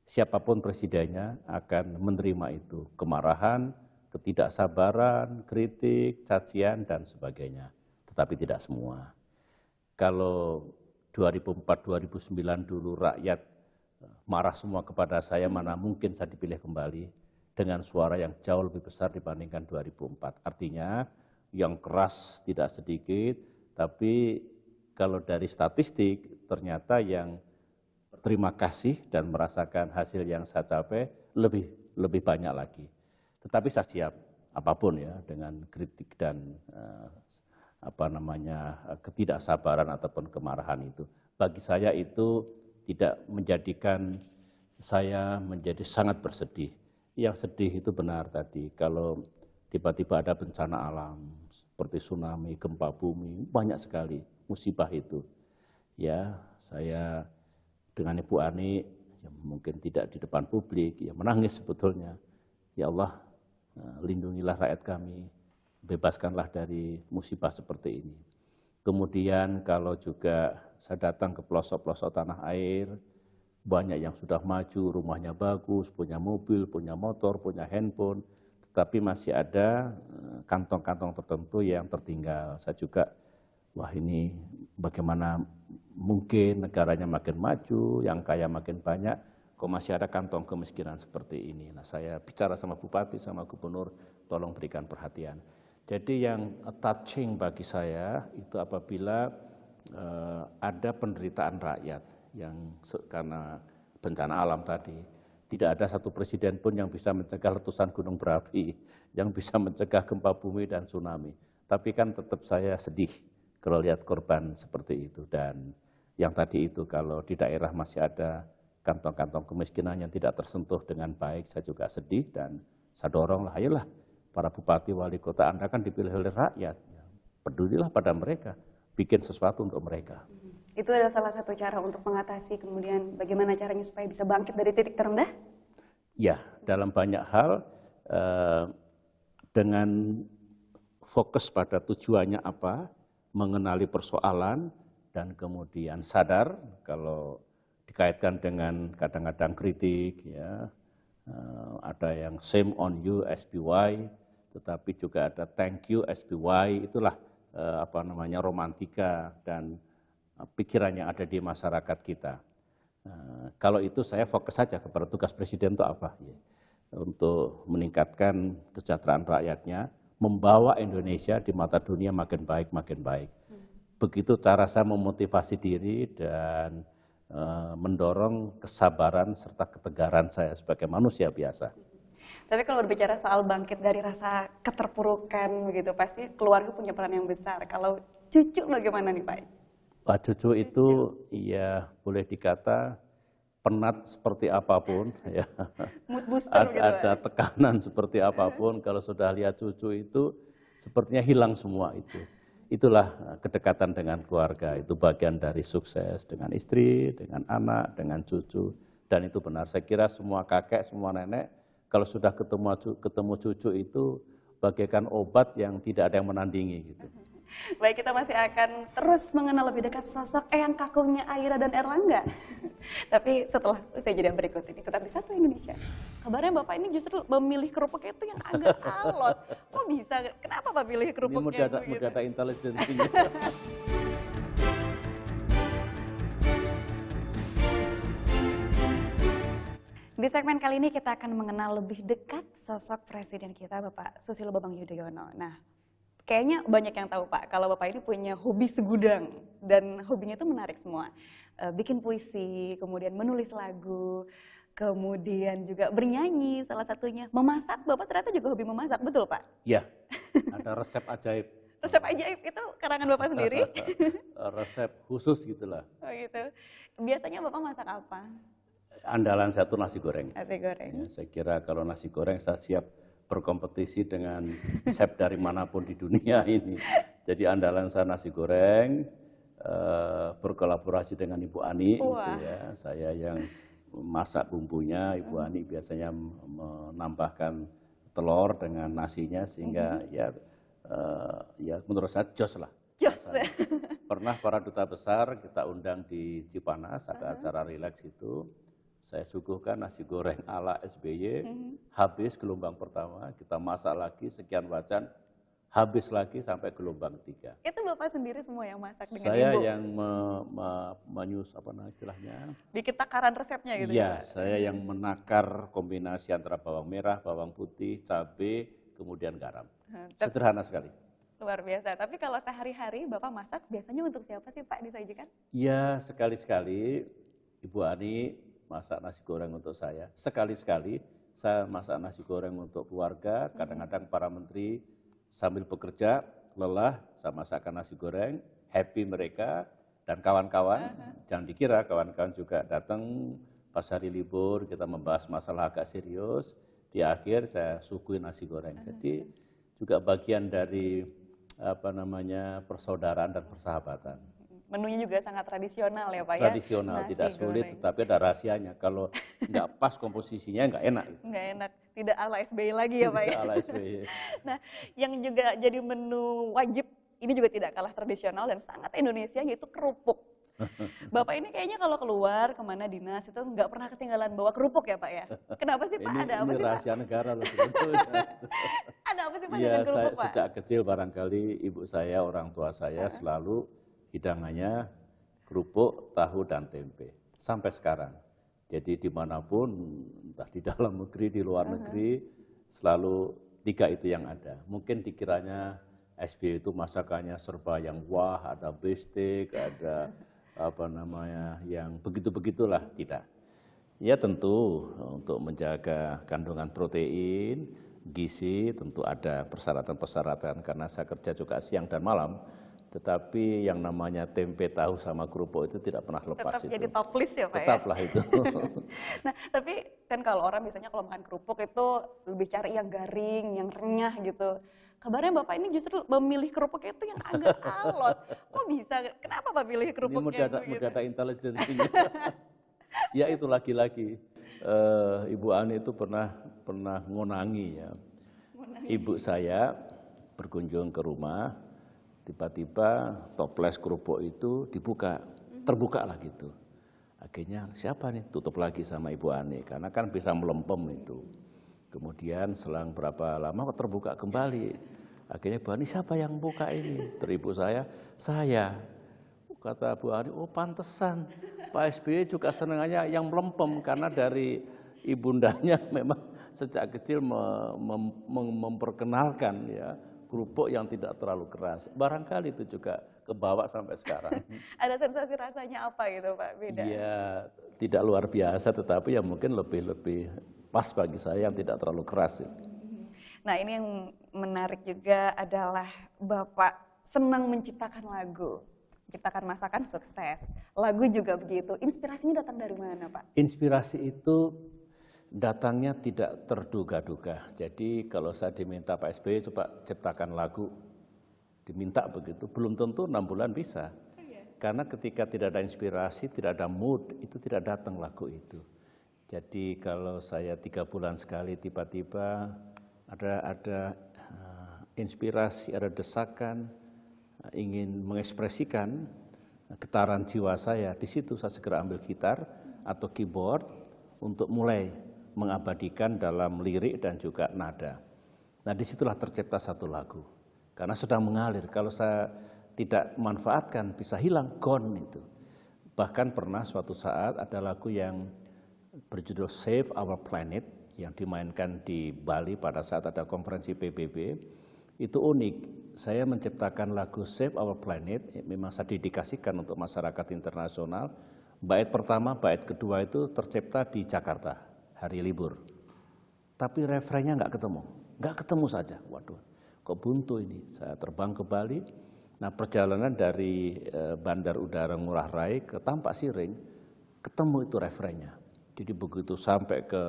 siapapun presidennya akan menerima itu kemarahan, ketidaksabaran, kritik, cacian dan sebagainya tetapi tidak semua. Kalau 2004-2009 dulu rakyat eh, marah semua kepada saya, mana mungkin saya dipilih kembali dengan suara yang jauh lebih besar dibandingkan 2004. Artinya yang keras tidak sedikit, tapi kalau dari statistik ternyata yang terima kasih dan merasakan hasil yang saya capai lebih lebih banyak lagi. Tetapi saya siap apapun ya dengan kritik dan uh, apa namanya eh, ketidaksabaran ataupun kemarahan itu. Bagi saya itu tidak menjadikan saya menjadi sangat bersedih. Yang sedih itu benar tadi kalau tiba-tiba ada bencana alam seperti tsunami, gempa bumi, banyak sekali musibah itu. Ya, saya dengan Ibu Ani ya mungkin tidak di depan publik, ya menangis sebetulnya. Ya Allah, eh, lindungilah rakyat kami, bebaskanlah dari musibah seperti ini. Kemudian kalau juga saya datang ke pelosok-pelosok tanah air, banyak yang sudah maju, rumahnya bagus, punya mobil, punya motor, punya handphone, tetapi masih ada eh, kantong-kantong tertentu yang tertinggal. Saya juga, wah ini bagaimana mungkin negaranya makin maju, yang kaya makin banyak, kok masih ada kantong kemiskinan seperti ini. Nah saya bicara sama bupati, sama gubernur, tolong berikan perhatian. Jadi yang touching bagi saya itu apabila uh, ada penderitaan rakyat yang karena bencana alam tadi. Tidak ada satu presiden pun yang bisa mencegah letusan gunung berapi, yang bisa mencegah gempa bumi dan tsunami. Tapi kan tetap saya sedih kalau lihat korban seperti itu. Dan yang tadi itu kalau di daerah masih ada kantong-kantong kemiskinan yang tidak tersentuh dengan baik, saya juga sedih dan saya doronglah, ayolah para bupati, wali kota Anda kan dipilih oleh rakyat. Ya. Pedulilah pada mereka, bikin sesuatu untuk mereka. Mm-hmm. Itu adalah salah satu cara untuk mengatasi kemudian bagaimana caranya supaya bisa bangkit dari titik terendah? Ya, dalam banyak hal eh, dengan fokus pada tujuannya apa, mengenali persoalan, dan kemudian sadar kalau dikaitkan dengan kadang-kadang kritik ya Eh, ada yang same on you SPY, tetapi juga ada thank you SPY, itulah eh, apa namanya romantika dan eh, pikiran yang ada di masyarakat kita. Kalau itu saya fokus saja kepada tugas presiden itu apa, ya, untuk meningkatkan kesejahteraan rakyatnya, membawa Indonesia di mata dunia makin baik makin baik. Hmm. Begitu cara saya memotivasi diri dan Eh, mendorong kesabaran serta ketegaran saya sebagai manusia biasa. Tapi kalau berbicara soal bangkit dari rasa keterpurukan begitu, pasti keluarga punya peran yang besar. Kalau cucu bagaimana nih Pak? Pak cucu itu ya boleh dikata penat seperti apapun ya. Mood booster ada, gitu, ada tekanan seperti apapun kalau sudah lihat cucu itu sepertinya hilang semua itu. Itulah eh, kedekatan dengan keluarga, itu bagian dari sukses dengan istri, dengan anak, dengan cucu, dan itu benar. Saya kira semua kakek, semua nenek, kalau sudah ketemu, ketemu cucu itu bagaikan obat yang tidak ada yang menandingi gitu. Baik, kita masih akan terus mengenal lebih dekat sosok eyang kakungnya Aira dan Erlangga. Tapi setelah saya jeda berikut ini, tetap di Satu Indonesia. Kabarnya Bapak ini justru memilih kerupuk itu yang agak alot. Kok bisa? Kenapa Pak pilih kerupuknya? Gitu? Ini mudata, mudata intelijen. Di segmen kali ini kita akan mengenal lebih dekat sosok presiden kita Bapak Susilo Bambang Yudhoyono. Nah, kayaknya banyak yang tahu Pak kalau Bapak ini punya hobi segudang dan hobinya itu menarik semua. Eh, bikin puisi, kemudian menulis lagu, kemudian juga bernyanyi salah satunya. Memasak, Bapak ternyata juga hobi memasak, betul Pak? Iya, ada resep ajaib. resep ajaib itu karangan Bapak sendiri? resep khusus gitulah. Oh gitu. Biasanya Bapak masak apa? Andalan satu nasi goreng. Nasi goreng. Ya, saya kira kalau nasi goreng saya siap berkompetisi dengan chef dari manapun di dunia ini. Jadi andalan saya nasi goreng, uh, berkolaborasi dengan Ibu Ani, gitu ya. Saya yang masak bumbunya, Ibu Ani biasanya menambahkan telur dengan nasinya sehingga hmm. ya uh, ya menurut saya jos lah. Jos. Pernah para duta besar kita undang di Cipanas ada uh -huh. acara rileks itu saya suguhkan nasi goreng ala SBY, hmm. habis gelombang pertama, kita masak lagi sekian wajan, habis lagi sampai gelombang tiga. Itu Bapak sendiri semua yang masak dengan saya Ibu? Saya yang me, me, menyus, apa namanya istilahnya? Bikin takaran resepnya gitu? Iya, ya? saya yang menakar kombinasi antara bawang merah, bawang putih, cabai, kemudian garam. Hmm, Sederhana sekali. Luar biasa. Tapi kalau sehari-hari Bapak masak, biasanya untuk siapa sih Pak disajikan? Iya, sekali-sekali Ibu Ani masak nasi goreng untuk saya. Sekali-sekali saya masak nasi goreng untuk keluarga, kadang-kadang para menteri sambil bekerja, lelah, saya masakkan nasi goreng, happy mereka, dan kawan-kawan, jangan dikira kawan-kawan juga datang pas hari libur, kita membahas masalah agak serius, di akhir saya sukuin nasi goreng. Jadi juga bagian dari apa namanya persaudaraan dan persahabatan menunya juga sangat tradisional ya Pak tradisional, ya? Tradisional, tidak sulit goreng. tetapi ada rahasianya. Kalau nggak pas komposisinya nggak enak. Gitu. Nggak enak, tidak ala SBY lagi ya Pak ya? ala SBY. nah, yang juga jadi menu wajib ini juga tidak kalah tradisional dan sangat Indonesia yaitu kerupuk. Bapak ini kayaknya kalau keluar kemana dinas itu nggak pernah ketinggalan bawa kerupuk ya Pak ya? Kenapa sih Pak? Ini, ada apa ini sih rahasia Pak? negara loh. ada apa sih Pak ya, dengan kerupuk saya, Pak? Sejak kecil barangkali ibu saya, orang tua saya uh -huh. selalu hidangannya kerupuk, tahu, dan tempe. Sampai sekarang. Jadi dimanapun, entah di dalam negeri, di luar uh -huh. negeri, selalu tiga itu yang ada. Mungkin dikiranya SBY itu masakannya serba yang wah, ada bistik, ada apa namanya, yang begitu-begitulah. Tidak. Ya tentu untuk menjaga kandungan protein, gizi tentu ada persyaratan-persyaratan karena saya kerja juga siang dan malam tetapi yang namanya tempe, tahu sama kerupuk itu tidak pernah lepas Tetap itu. jadi top list ya Pak ya? Tetaplah ya? itu. nah, tapi kan kalau orang misalnya kalau makan kerupuk itu lebih cari yang garing, yang renyah gitu. Kabarnya Bapak ini justru memilih kerupuk itu yang agak alot. Kok bisa? Kenapa Bapak pilih kerupuk ini? Mudata, gitu? mudah intelijen. ya itu laki-laki. Uh, eh, Ibu Ani itu pernah pernah ngonangi ya. Ngonangi. Ibu saya berkunjung ke rumah, tiba-tiba toples kerupuk itu dibuka, terbuka lah gitu. Akhirnya siapa nih tutup lagi sama Ibu Ani karena kan bisa melempem itu. Kemudian selang berapa lama kok terbuka kembali. Akhirnya Bu Ani siapa yang buka ini? Teribu saya, saya. Kata Bu Ani, oh pantesan Pak SBY juga senengannya yang melempem karena dari ibundanya memang sejak kecil mem mem memperkenalkan ya kerupuk yang tidak terlalu keras. Barangkali itu juga kebawa sampai sekarang. Ada sensasi rasanya apa gitu Pak? Beda? Iya, tidak luar biasa tetapi yang mungkin lebih-lebih pas bagi saya yang tidak terlalu keras. Mm-hmm. Nah ini yang menarik juga adalah Bapak senang menciptakan lagu. Ciptakan masakan sukses. Lagu juga begitu. Inspirasinya datang dari mana Pak? Inspirasi itu datangnya tidak terduga-duga. Jadi kalau saya diminta Pak SBY coba ciptakan lagu, diminta begitu, belum tentu enam bulan bisa. Iya. Karena ketika tidak ada inspirasi, tidak ada mood, itu tidak datang lagu itu. Jadi kalau saya tiga bulan sekali tiba-tiba ada ada eh, inspirasi, ada desakan eh, ingin mengekspresikan getaran jiwa saya, di situ saya segera ambil gitar atau keyboard untuk mulai mengabadikan dalam lirik dan juga nada. Nah disitulah tercipta satu lagu. Karena sudah mengalir, kalau saya tidak manfaatkan bisa hilang, gone itu. Bahkan pernah suatu saat ada lagu yang berjudul Save Our Planet yang dimainkan di Bali pada saat ada konferensi PBB. Itu unik, saya menciptakan lagu Save Our Planet, ya, memang saya dedikasikan untuk masyarakat internasional. Bait pertama, bait kedua itu tercipta di Jakarta, hari libur. Tapi referenya nggak ketemu, nggak ketemu saja. Waduh, kok buntu ini? Saya terbang ke Bali. Nah perjalanan dari eh, Bandar Udara Ngurah Rai ke Tampak Siring, ketemu itu referennya. Jadi begitu sampai ke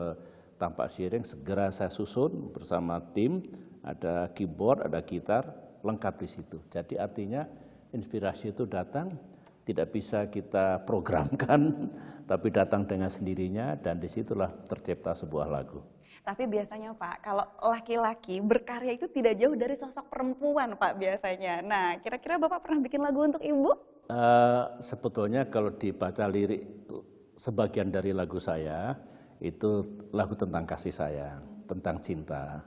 Tampak Siring, segera saya susun bersama tim, ada keyboard, ada gitar, lengkap di situ. Jadi artinya inspirasi itu datang tidak bisa kita programkan, tapi datang dengan sendirinya dan disitulah tercipta sebuah lagu. Tapi biasanya Pak, kalau laki-laki berkarya itu tidak jauh dari sosok perempuan Pak biasanya. Nah, kira-kira Bapak pernah bikin lagu untuk Ibu? Uh, sebetulnya kalau dibaca lirik sebagian dari lagu saya, itu lagu tentang kasih sayang, tentang cinta.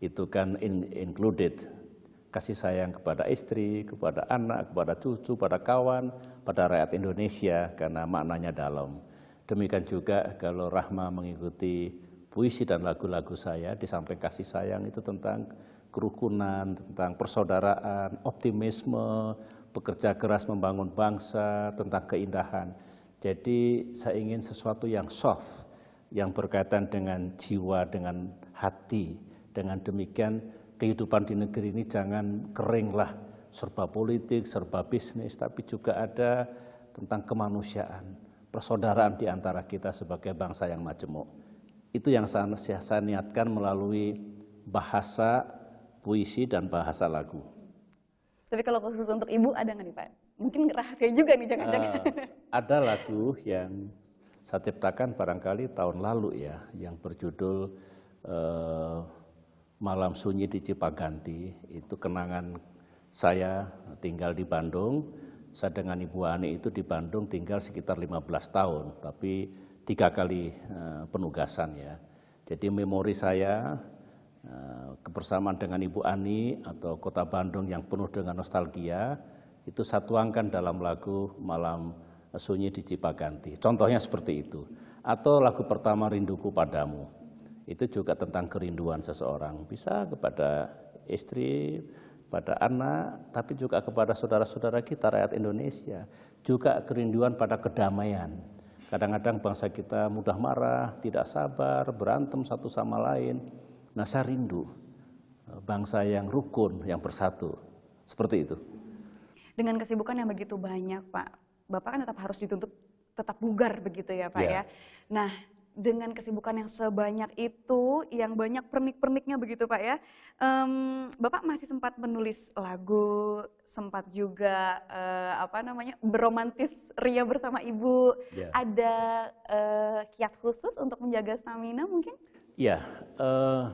Itu kan included kasih sayang kepada istri, kepada anak, kepada cucu, kepada kawan, pada rakyat Indonesia karena maknanya dalam. Demikian juga kalau Rahma mengikuti puisi dan lagu-lagu saya di samping kasih sayang itu tentang kerukunan, tentang persaudaraan, optimisme, bekerja keras membangun bangsa, tentang keindahan. Jadi saya ingin sesuatu yang soft, yang berkaitan dengan jiwa, dengan hati. Dengan demikian kehidupan di negeri ini jangan keringlah serba politik, serba bisnis, tapi juga ada tentang kemanusiaan, persaudaraan di antara kita sebagai bangsa yang majemuk. Itu yang saya, ya, saya niatkan melalui bahasa puisi dan bahasa lagu. Tapi kalau khusus untuk ibu ada nggak nih Pak? Mungkin rahasia juga nih jangan-jangan. Uh, ada lagu yang saya ciptakan barangkali tahun lalu ya, yang berjudul uh, malam sunyi di Cipaganti itu kenangan saya tinggal di Bandung. Saya dengan Ibu Ani itu di Bandung tinggal sekitar 15 tahun, tapi tiga kali eh, penugasan ya. Jadi memori saya eh, kebersamaan dengan Ibu Ani atau kota Bandung yang penuh dengan nostalgia itu saya tuangkan dalam lagu Malam Sunyi di Cipaganti. Contohnya seperti itu. Atau lagu pertama Rinduku Padamu itu juga tentang kerinduan seseorang bisa kepada istri, pada anak, tapi juga kepada saudara-saudara kita rakyat Indonesia, juga kerinduan pada kedamaian. Kadang-kadang bangsa kita mudah marah, tidak sabar, berantem satu sama lain. Nah, saya rindu bangsa yang rukun, yang bersatu. Seperti itu. Dengan kesibukan yang begitu banyak, Pak, Bapak kan tetap harus dituntut tetap bugar begitu ya, Pak ya. ya. Nah, dengan kesibukan yang sebanyak itu, yang banyak pernik-perniknya begitu Pak ya, um, Bapak masih sempat menulis lagu, sempat juga uh, apa namanya beromantis Ria bersama Ibu. Yeah. Ada uh, kiat khusus untuk menjaga stamina mungkin? Ya, uh,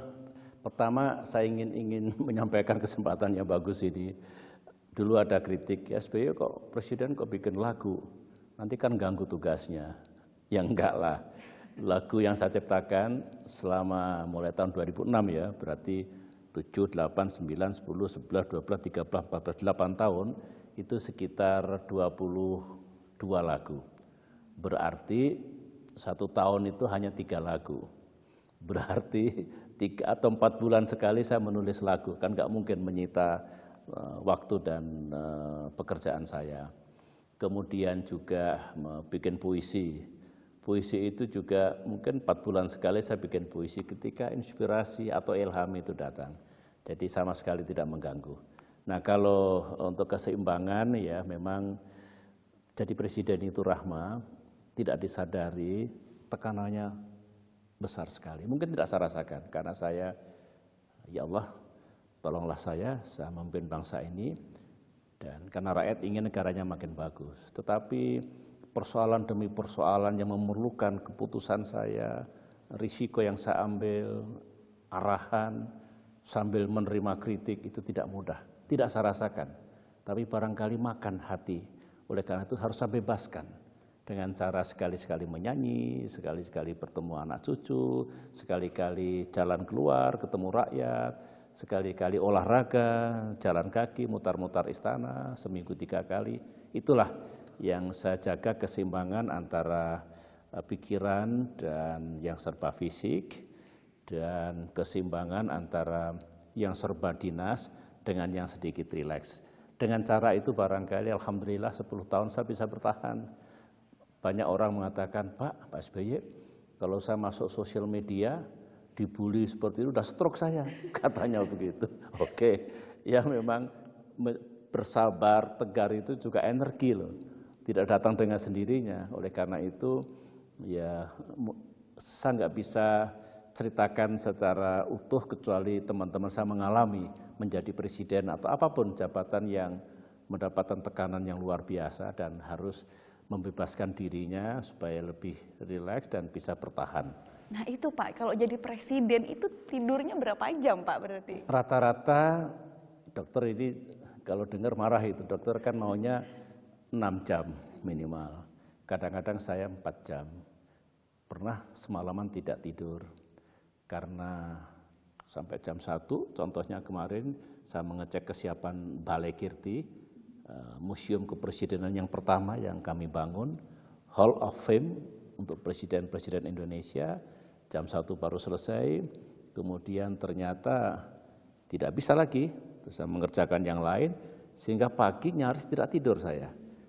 pertama saya ingin ingin menyampaikan kesempatan yang bagus ini. Dulu ada kritik, ya SBY kok presiden kok bikin lagu, nanti kan ganggu tugasnya. Ya enggak lah lagu yang saya ciptakan selama mulai tahun 2006 ya, berarti 7, 8, 9, 10, 11, 12, 13, 14, 8 tahun, itu sekitar 22 lagu. Berarti satu tahun itu hanya tiga lagu. Berarti tiga atau empat bulan sekali saya menulis lagu, kan nggak mungkin menyita uh, waktu dan uh, pekerjaan saya. Kemudian juga bikin puisi, Puisi itu juga mungkin empat bulan sekali saya bikin puisi ketika inspirasi atau ilham itu datang. Jadi sama sekali tidak mengganggu. Nah kalau untuk keseimbangan ya memang jadi presiden itu rahma, tidak disadari tekanannya besar sekali. Mungkin tidak saya rasakan karena saya ya Allah tolonglah saya, saya memimpin bangsa ini dan karena rakyat ingin negaranya makin bagus. Tetapi persoalan demi persoalan yang memerlukan keputusan saya, risiko yang saya ambil, arahan, sambil menerima kritik itu tidak mudah. Tidak saya rasakan. Tapi barangkali makan hati. Oleh karena itu harus saya bebaskan. Dengan cara sekali-sekali menyanyi, sekali-sekali bertemu anak cucu, sekali-kali jalan keluar, ketemu rakyat, sekali-kali olahraga, jalan kaki, mutar-mutar istana, seminggu tiga kali. Itulah yang saya jaga keseimbangan antara eh, pikiran dan yang serba fisik dan keseimbangan antara yang serba dinas dengan yang sedikit rileks. Dengan cara itu barangkali Alhamdulillah 10 tahun saya bisa bertahan. Banyak orang mengatakan, Pak, Pak SBY, kalau saya masuk sosial media, dibully seperti itu, udah stroke saya, katanya begitu. Oke, okay. ya memang bersabar, tegar itu juga energi loh tidak datang dengan sendirinya. Oleh karena itu, ya saya nggak bisa ceritakan secara utuh kecuali teman-teman saya mengalami menjadi presiden atau apapun jabatan yang mendapatkan tekanan yang luar biasa dan harus membebaskan dirinya supaya lebih rileks dan bisa bertahan. Nah itu Pak, kalau jadi presiden itu tidurnya berapa jam Pak berarti? Rata-rata dokter ini kalau dengar marah itu, dokter kan maunya 6 jam minimal. Kadang-kadang saya 4 jam. Pernah semalaman tidak tidur karena sampai jam 1, contohnya kemarin saya mengecek kesiapan Balai Kirti, eh, Museum Kepresidenan yang pertama yang kami bangun, Hall of Fame untuk Presiden-Presiden Indonesia, jam 1 baru selesai, kemudian ternyata tidak bisa lagi, terus saya mengerjakan yang lain, sehingga pagi nyaris tidak tidur saya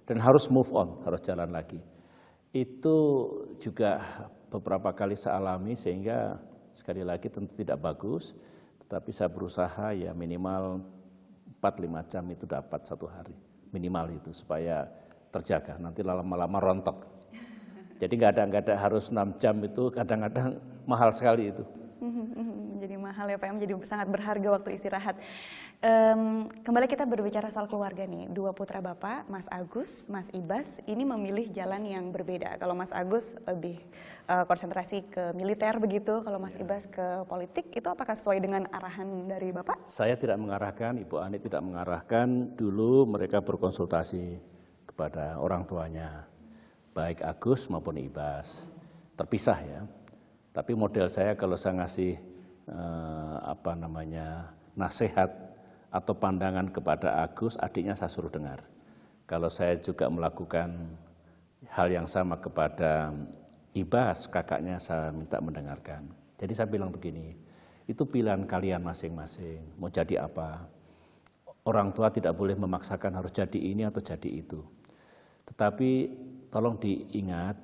dan harus move on, harus jalan lagi. Itu juga beberapa kali saya alami sehingga sekali lagi tentu tidak bagus, tetapi saya berusaha ya minimal 4-5 jam itu dapat satu hari, minimal itu supaya terjaga, nanti lama-lama rontok. Jadi nggak ada nggak ada harus 6 jam itu kadang-kadang mahal sekali itu. Mhm, mhm, mhm mahal ya Pak, menjadi sangat berharga waktu istirahat. Um, kembali kita berbicara soal keluarga nih, dua putra Bapak, Mas Agus, Mas Ibas, ini memilih jalan yang berbeda. Kalau Mas Agus lebih uh, konsentrasi ke militer begitu, kalau Mas ya. Ibas ke politik, itu apakah sesuai dengan arahan dari Bapak? Saya tidak mengarahkan, Ibu Ani tidak mengarahkan, dulu mereka berkonsultasi kepada orang tuanya, baik Agus maupun Ibas, terpisah ya. Tapi model saya kalau saya ngasih eh, apa namanya nasihat atau pandangan kepada Agus, adiknya saya suruh dengar. Kalau saya juga melakukan hal yang sama kepada Ibas, kakaknya saya minta mendengarkan. Jadi saya bilang begini, itu pilihan kalian masing-masing, mau jadi apa. Orang tua tidak boleh memaksakan harus jadi ini atau jadi itu. Tetapi tolong diingat,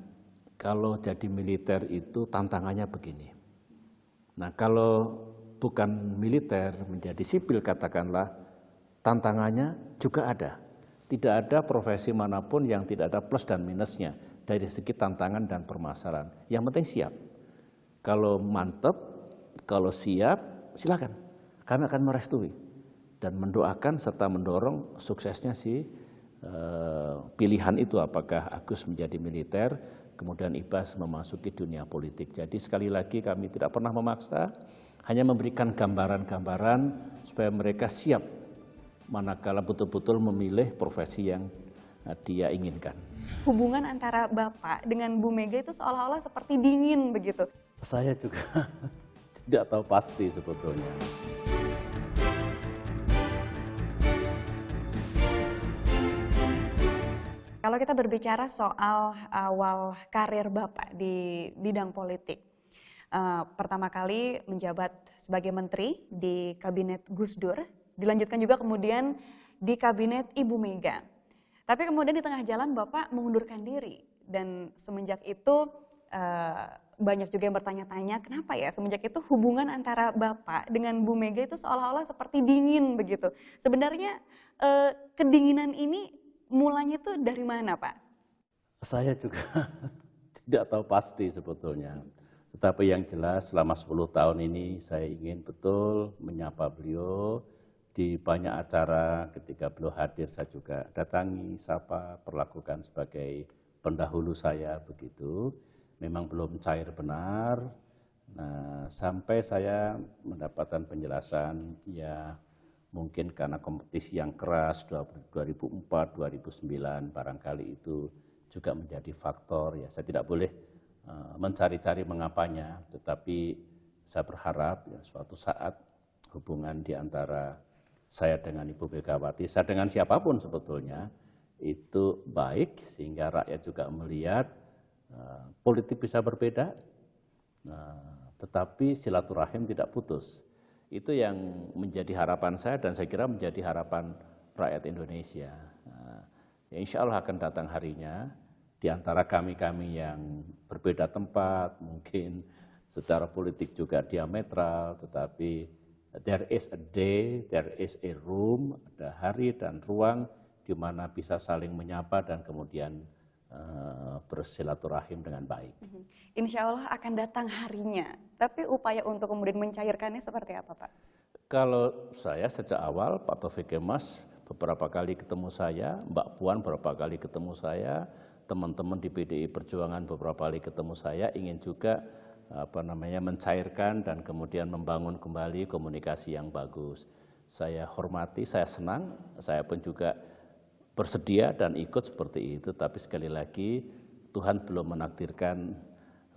kalau jadi militer itu tantangannya begini. Nah kalau bukan militer menjadi sipil katakanlah tantangannya juga ada. Tidak ada profesi manapun yang tidak ada plus dan minusnya dari segi tantangan dan permasalahan. Yang penting siap. Kalau mantep, kalau siap, silakan. Kami akan merestui dan mendoakan serta mendorong suksesnya si eh, pilihan itu apakah Agus menjadi militer kemudian Ibas memasuki dunia politik. Jadi sekali lagi kami tidak pernah memaksa, hanya memberikan gambaran-gambaran supaya mereka siap manakala betul-betul memilih profesi yang eh, dia inginkan. Hubungan antara Bapak dengan Bu Mega itu seolah-olah seperti dingin begitu. Saya juga tidak tahu pasti sebetulnya. kalau kita berbicara soal eh, awal karir Bapak di bidang politik, uh, pertama kali menjabat sebagai menteri di kabinet Gus Dur, dilanjutkan juga kemudian di kabinet Ibu Mega. Tapi kemudian di tengah jalan Bapak mengundurkan diri dan semenjak itu uh, banyak juga yang bertanya-tanya kenapa ya semenjak itu hubungan antara bapak dengan Bu Mega itu seolah-olah seperti dingin begitu. Sebenarnya uh, kedinginan ini mulanya itu dari mana Pak? Saya juga tidak tahu pasti sebetulnya. Tetapi yang jelas selama 10 tahun ini saya ingin betul menyapa beliau di banyak acara ketika beliau hadir saya juga datangi, sapa, perlakukan sebagai pendahulu saya begitu. Memang belum cair benar. Nah, sampai saya mendapatkan penjelasan ya mungkin karena kompetisi yang keras 2004, 2009 barangkali itu juga menjadi faktor ya saya tidak boleh eh, mencari-cari mengapanya tetapi saya berharap ya suatu saat hubungan di antara saya dengan Ibu Megawati, saya dengan siapapun sebetulnya itu baik sehingga rakyat juga melihat eh, politik bisa berbeda, uh, tetapi silaturahim tidak putus. Itu yang menjadi harapan saya dan saya kira menjadi harapan rakyat Indonesia. Nah, ya insya Allah akan datang harinya di antara kami-kami yang berbeda tempat, mungkin secara politik juga diametral, tetapi there is a day, there is a room, ada hari dan ruang di mana bisa saling menyapa dan kemudian Eh, bersilaturahim dengan baik. Mhm. Insya Allah akan datang harinya. Tapi upaya untuk kemudian mencairkannya seperti apa, Pak? Kalau saya sejak awal, Pak Taufik Kemas beberapa kali ketemu saya, Mbak Puan beberapa kali ketemu saya, teman-teman di PDI Perjuangan beberapa kali ketemu saya, ingin juga apa namanya mencairkan dan kemudian membangun kembali komunikasi yang bagus. Saya hormati, saya senang, saya pun juga bersedia dan ikut seperti itu. Tapi sekali lagi Tuhan belum menakdirkan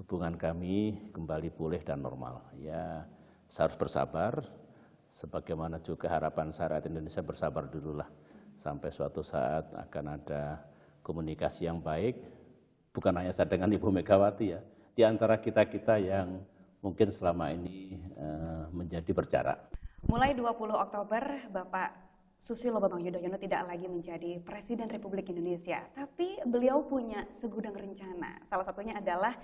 hubungan kami kembali pulih dan normal. Ya, saya harus bersabar. Sebagaimana juga harapan saya Indonesia bersabar dululah sampai suatu saat akan ada komunikasi yang baik. Bukan hanya saya dengan Ibu Megawati ya, di antara kita kita yang mungkin selama ini eh, menjadi berjarak. Mulai 20 Oktober, Bapak Susilo Bambang Yudhoyono tidak lagi menjadi Presiden Republik Indonesia, tapi beliau punya segudang rencana. Salah satunya adalah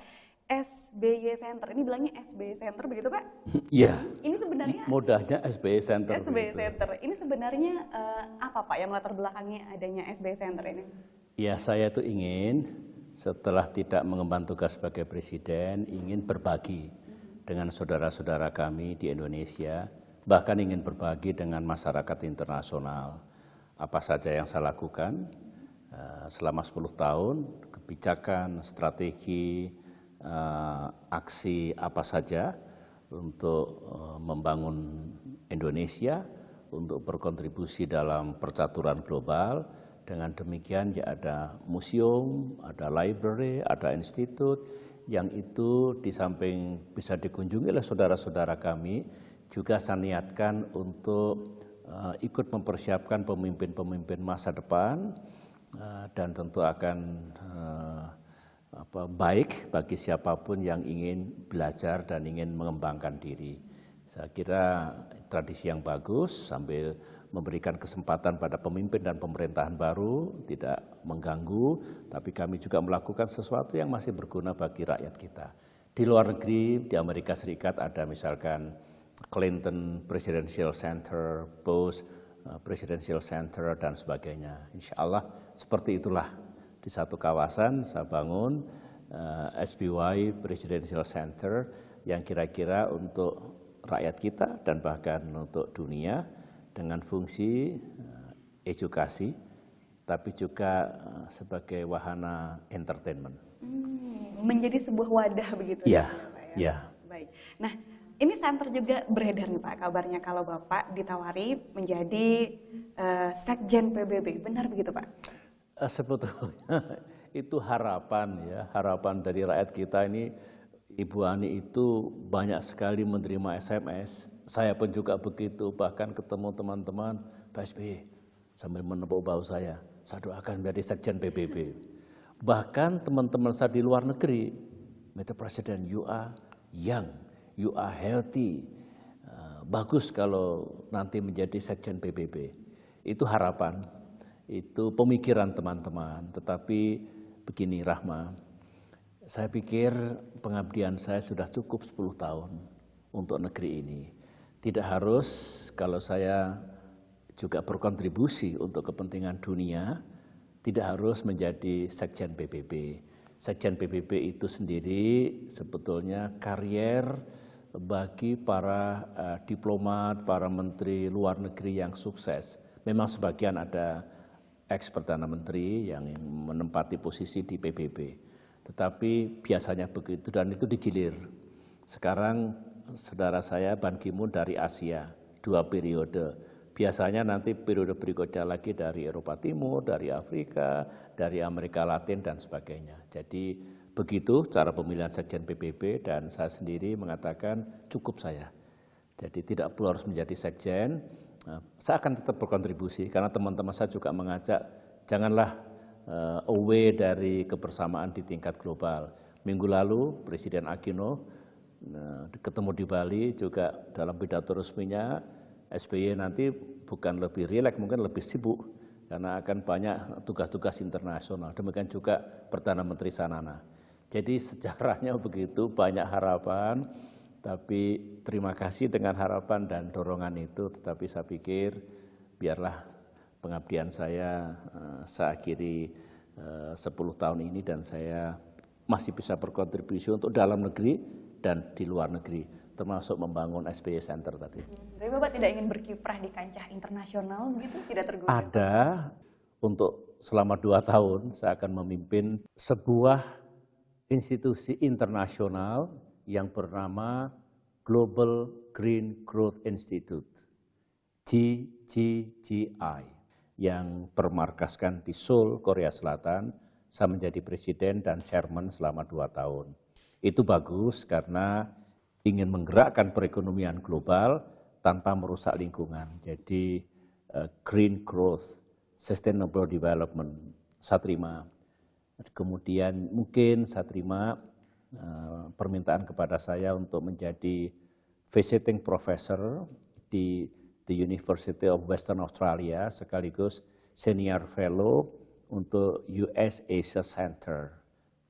SBY Center. Ini bilangnya SBY Center begitu Pak? Iya. Ini sebenarnya mudahnya SBY Center. SBY begitu. Center. Ini sebenarnya uh, apa Pak yang melatar belakangnya adanya SBY Center ini? Ya saya tuh ingin setelah tidak mengemban tugas sebagai presiden ingin berbagi dengan saudara-saudara kami di Indonesia bahkan ingin berbagi dengan masyarakat internasional apa saja yang saya lakukan eh, selama 10 tahun kebijakan, strategi, eh, aksi apa saja untuk eh, membangun Indonesia untuk berkontribusi dalam percaturan global. Dengan demikian ya ada museum, ada library, ada institut yang itu di samping bisa dikunjungi oleh saudara-saudara kami juga saya niatkan untuk uh, ikut mempersiapkan pemimpin-pemimpin masa depan uh, dan tentu akan uh, apa, baik bagi siapapun yang ingin belajar dan ingin mengembangkan diri. Saya kira tradisi yang bagus sambil memberikan kesempatan pada pemimpin dan pemerintahan baru, tidak mengganggu, tapi kami juga melakukan sesuatu yang masih berguna bagi rakyat kita. Di luar negeri, di Amerika Serikat ada misalkan Clinton Presidential Center, Bush eh, Presidential Center, dan sebagainya. Insya Allah seperti itulah di satu kawasan saya bangun uh, eh, SBY Presidential Center yang kira-kira untuk rakyat kita dan bahkan untuk dunia dengan fungsi uh, edukasi tapi juga sebagai wahana entertainment. Hmm, menjadi sebuah wadah begitu ya. Iya, ya. Iya. Baik. Nah, ini santer juga beredar nih Pak kabarnya kalau Bapak ditawari menjadi uh, sekjen PBB. Benar begitu Pak? Eh, sebetulnya itu harapan ya, harapan dari rakyat kita ini Ibu Ani itu banyak sekali menerima SMS. Saya pun juga begitu, bahkan ketemu teman-teman Pak SBY sambil menepuk bau saya. Saya doakan menjadi sekjen PBB. Bahkan teman-teman saya di luar negeri, Mr. President, you are young you are healthy. Eh, bagus kalau nanti menjadi sekjen PBB. Itu harapan, itu pemikiran teman-teman. Tetapi begini Rahma, saya pikir pengabdian saya sudah cukup 10 tahun untuk negeri ini. Tidak harus kalau saya juga berkontribusi untuk kepentingan dunia, tidak harus menjadi sekjen PBB. Sekjen PBB itu sendiri sebetulnya karier bagi para uh, diplomat, para menteri luar negeri yang sukses. Memang sebagian ada ex perdana menteri yang menempati posisi di PBB, tetapi biasanya begitu dan itu digilir. Sekarang saudara saya Ban Ki-moon dari Asia dua periode. Biasanya nanti periode berikutnya lagi dari Eropa Timur, dari Afrika, dari Amerika Latin dan sebagainya. Jadi Begitu cara pemilihan sekjen PBB dan saya sendiri mengatakan cukup saya. Jadi tidak perlu harus menjadi sekjen. Eh, saya akan tetap berkontribusi karena teman-teman saya juga mengajak janganlah eh, away dari kebersamaan di tingkat global. Minggu lalu Presiden Aquino eh, ketemu di Bali juga dalam pidato resminya SBY nanti bukan lebih rileks mungkin lebih sibuk karena akan banyak tugas-tugas internasional. Demikian juga Perdana Menteri Sanana. Jadi sejarahnya begitu banyak harapan, tapi terima kasih dengan harapan dan dorongan itu. Tetapi saya pikir biarlah pengabdian saya uh, saya akhiri eh, uh, 10 tahun ini dan saya masih bisa berkontribusi untuk dalam negeri dan di luar negeri termasuk membangun SBY Center tadi. Tapi Bapak tidak ingin berkiprah di kancah internasional begitu? Tidak tergoda? Ada. Untuk selama dua tahun saya akan memimpin sebuah institusi internasional yang bernama Global Green Growth Institute, GGGI, yang bermarkaskan di Seoul, Korea Selatan. Saya menjadi presiden dan chairman selama dua tahun. Itu bagus karena ingin menggerakkan perekonomian global tanpa merusak lingkungan. Jadi eh, green growth, sustainable development. Saya terima kemudian mungkin saya terima eh, permintaan kepada saya untuk menjadi visiting professor di the University of Western Australia sekaligus senior fellow untuk US Asia Center.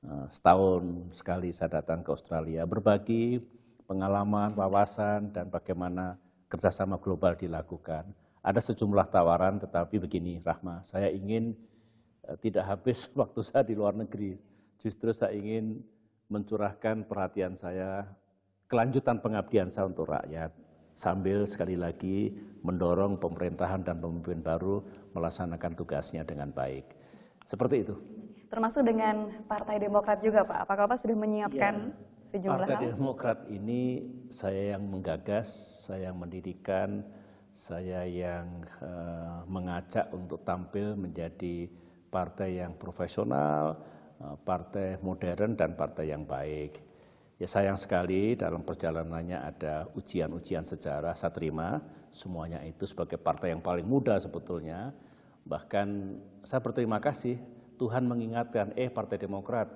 Eh, setahun sekali saya datang ke Australia berbagi pengalaman, wawasan dan bagaimana kerjasama global dilakukan. Ada sejumlah tawaran tetapi begini Rahma, saya ingin Eh, tidak habis waktu saya di luar negeri. Justru saya ingin mencurahkan perhatian saya, kelanjutan pengabdian saya untuk rakyat. Sambil sekali lagi mendorong pemerintahan dan pemimpin baru melaksanakan tugasnya dengan baik. Seperti itu. Termasuk dengan Partai Demokrat juga Pak. Apakah Bapak sudah menyiapkan ya, sejumlah Partai hal? Demokrat ini saya yang menggagas, saya yang mendirikan, saya yang uh, mengajak untuk tampil menjadi partai yang profesional, eh, partai modern dan partai yang baik. Ya sayang sekali dalam perjalanannya ada ujian-ujian sejarah saya terima semuanya itu sebagai partai yang paling muda sebetulnya. Bahkan saya berterima kasih Tuhan mengingatkan, eh Partai Demokrat,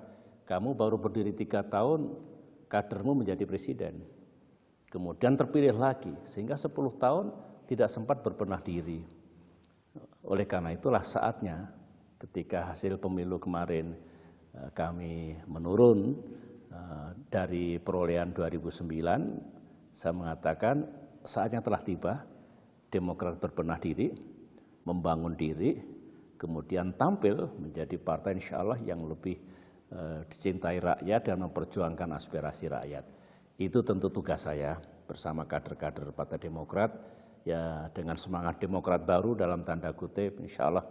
kamu baru berdiri tiga tahun, kadermu menjadi presiden. Kemudian terpilih lagi, sehingga 10 tahun tidak sempat berbenah diri. Oleh karena itulah saatnya ketika hasil pemilu kemarin eh, kami menurun eh, dari perolehan 2009, saya mengatakan saatnya telah tiba Demokrat berbenah diri, membangun diri, kemudian tampil menjadi partai insya Allah yang lebih eh, dicintai rakyat dan memperjuangkan aspirasi rakyat. Itu tentu tugas saya bersama kader-kader Partai Demokrat ya dengan semangat Demokrat baru dalam tanda kutip insya Allah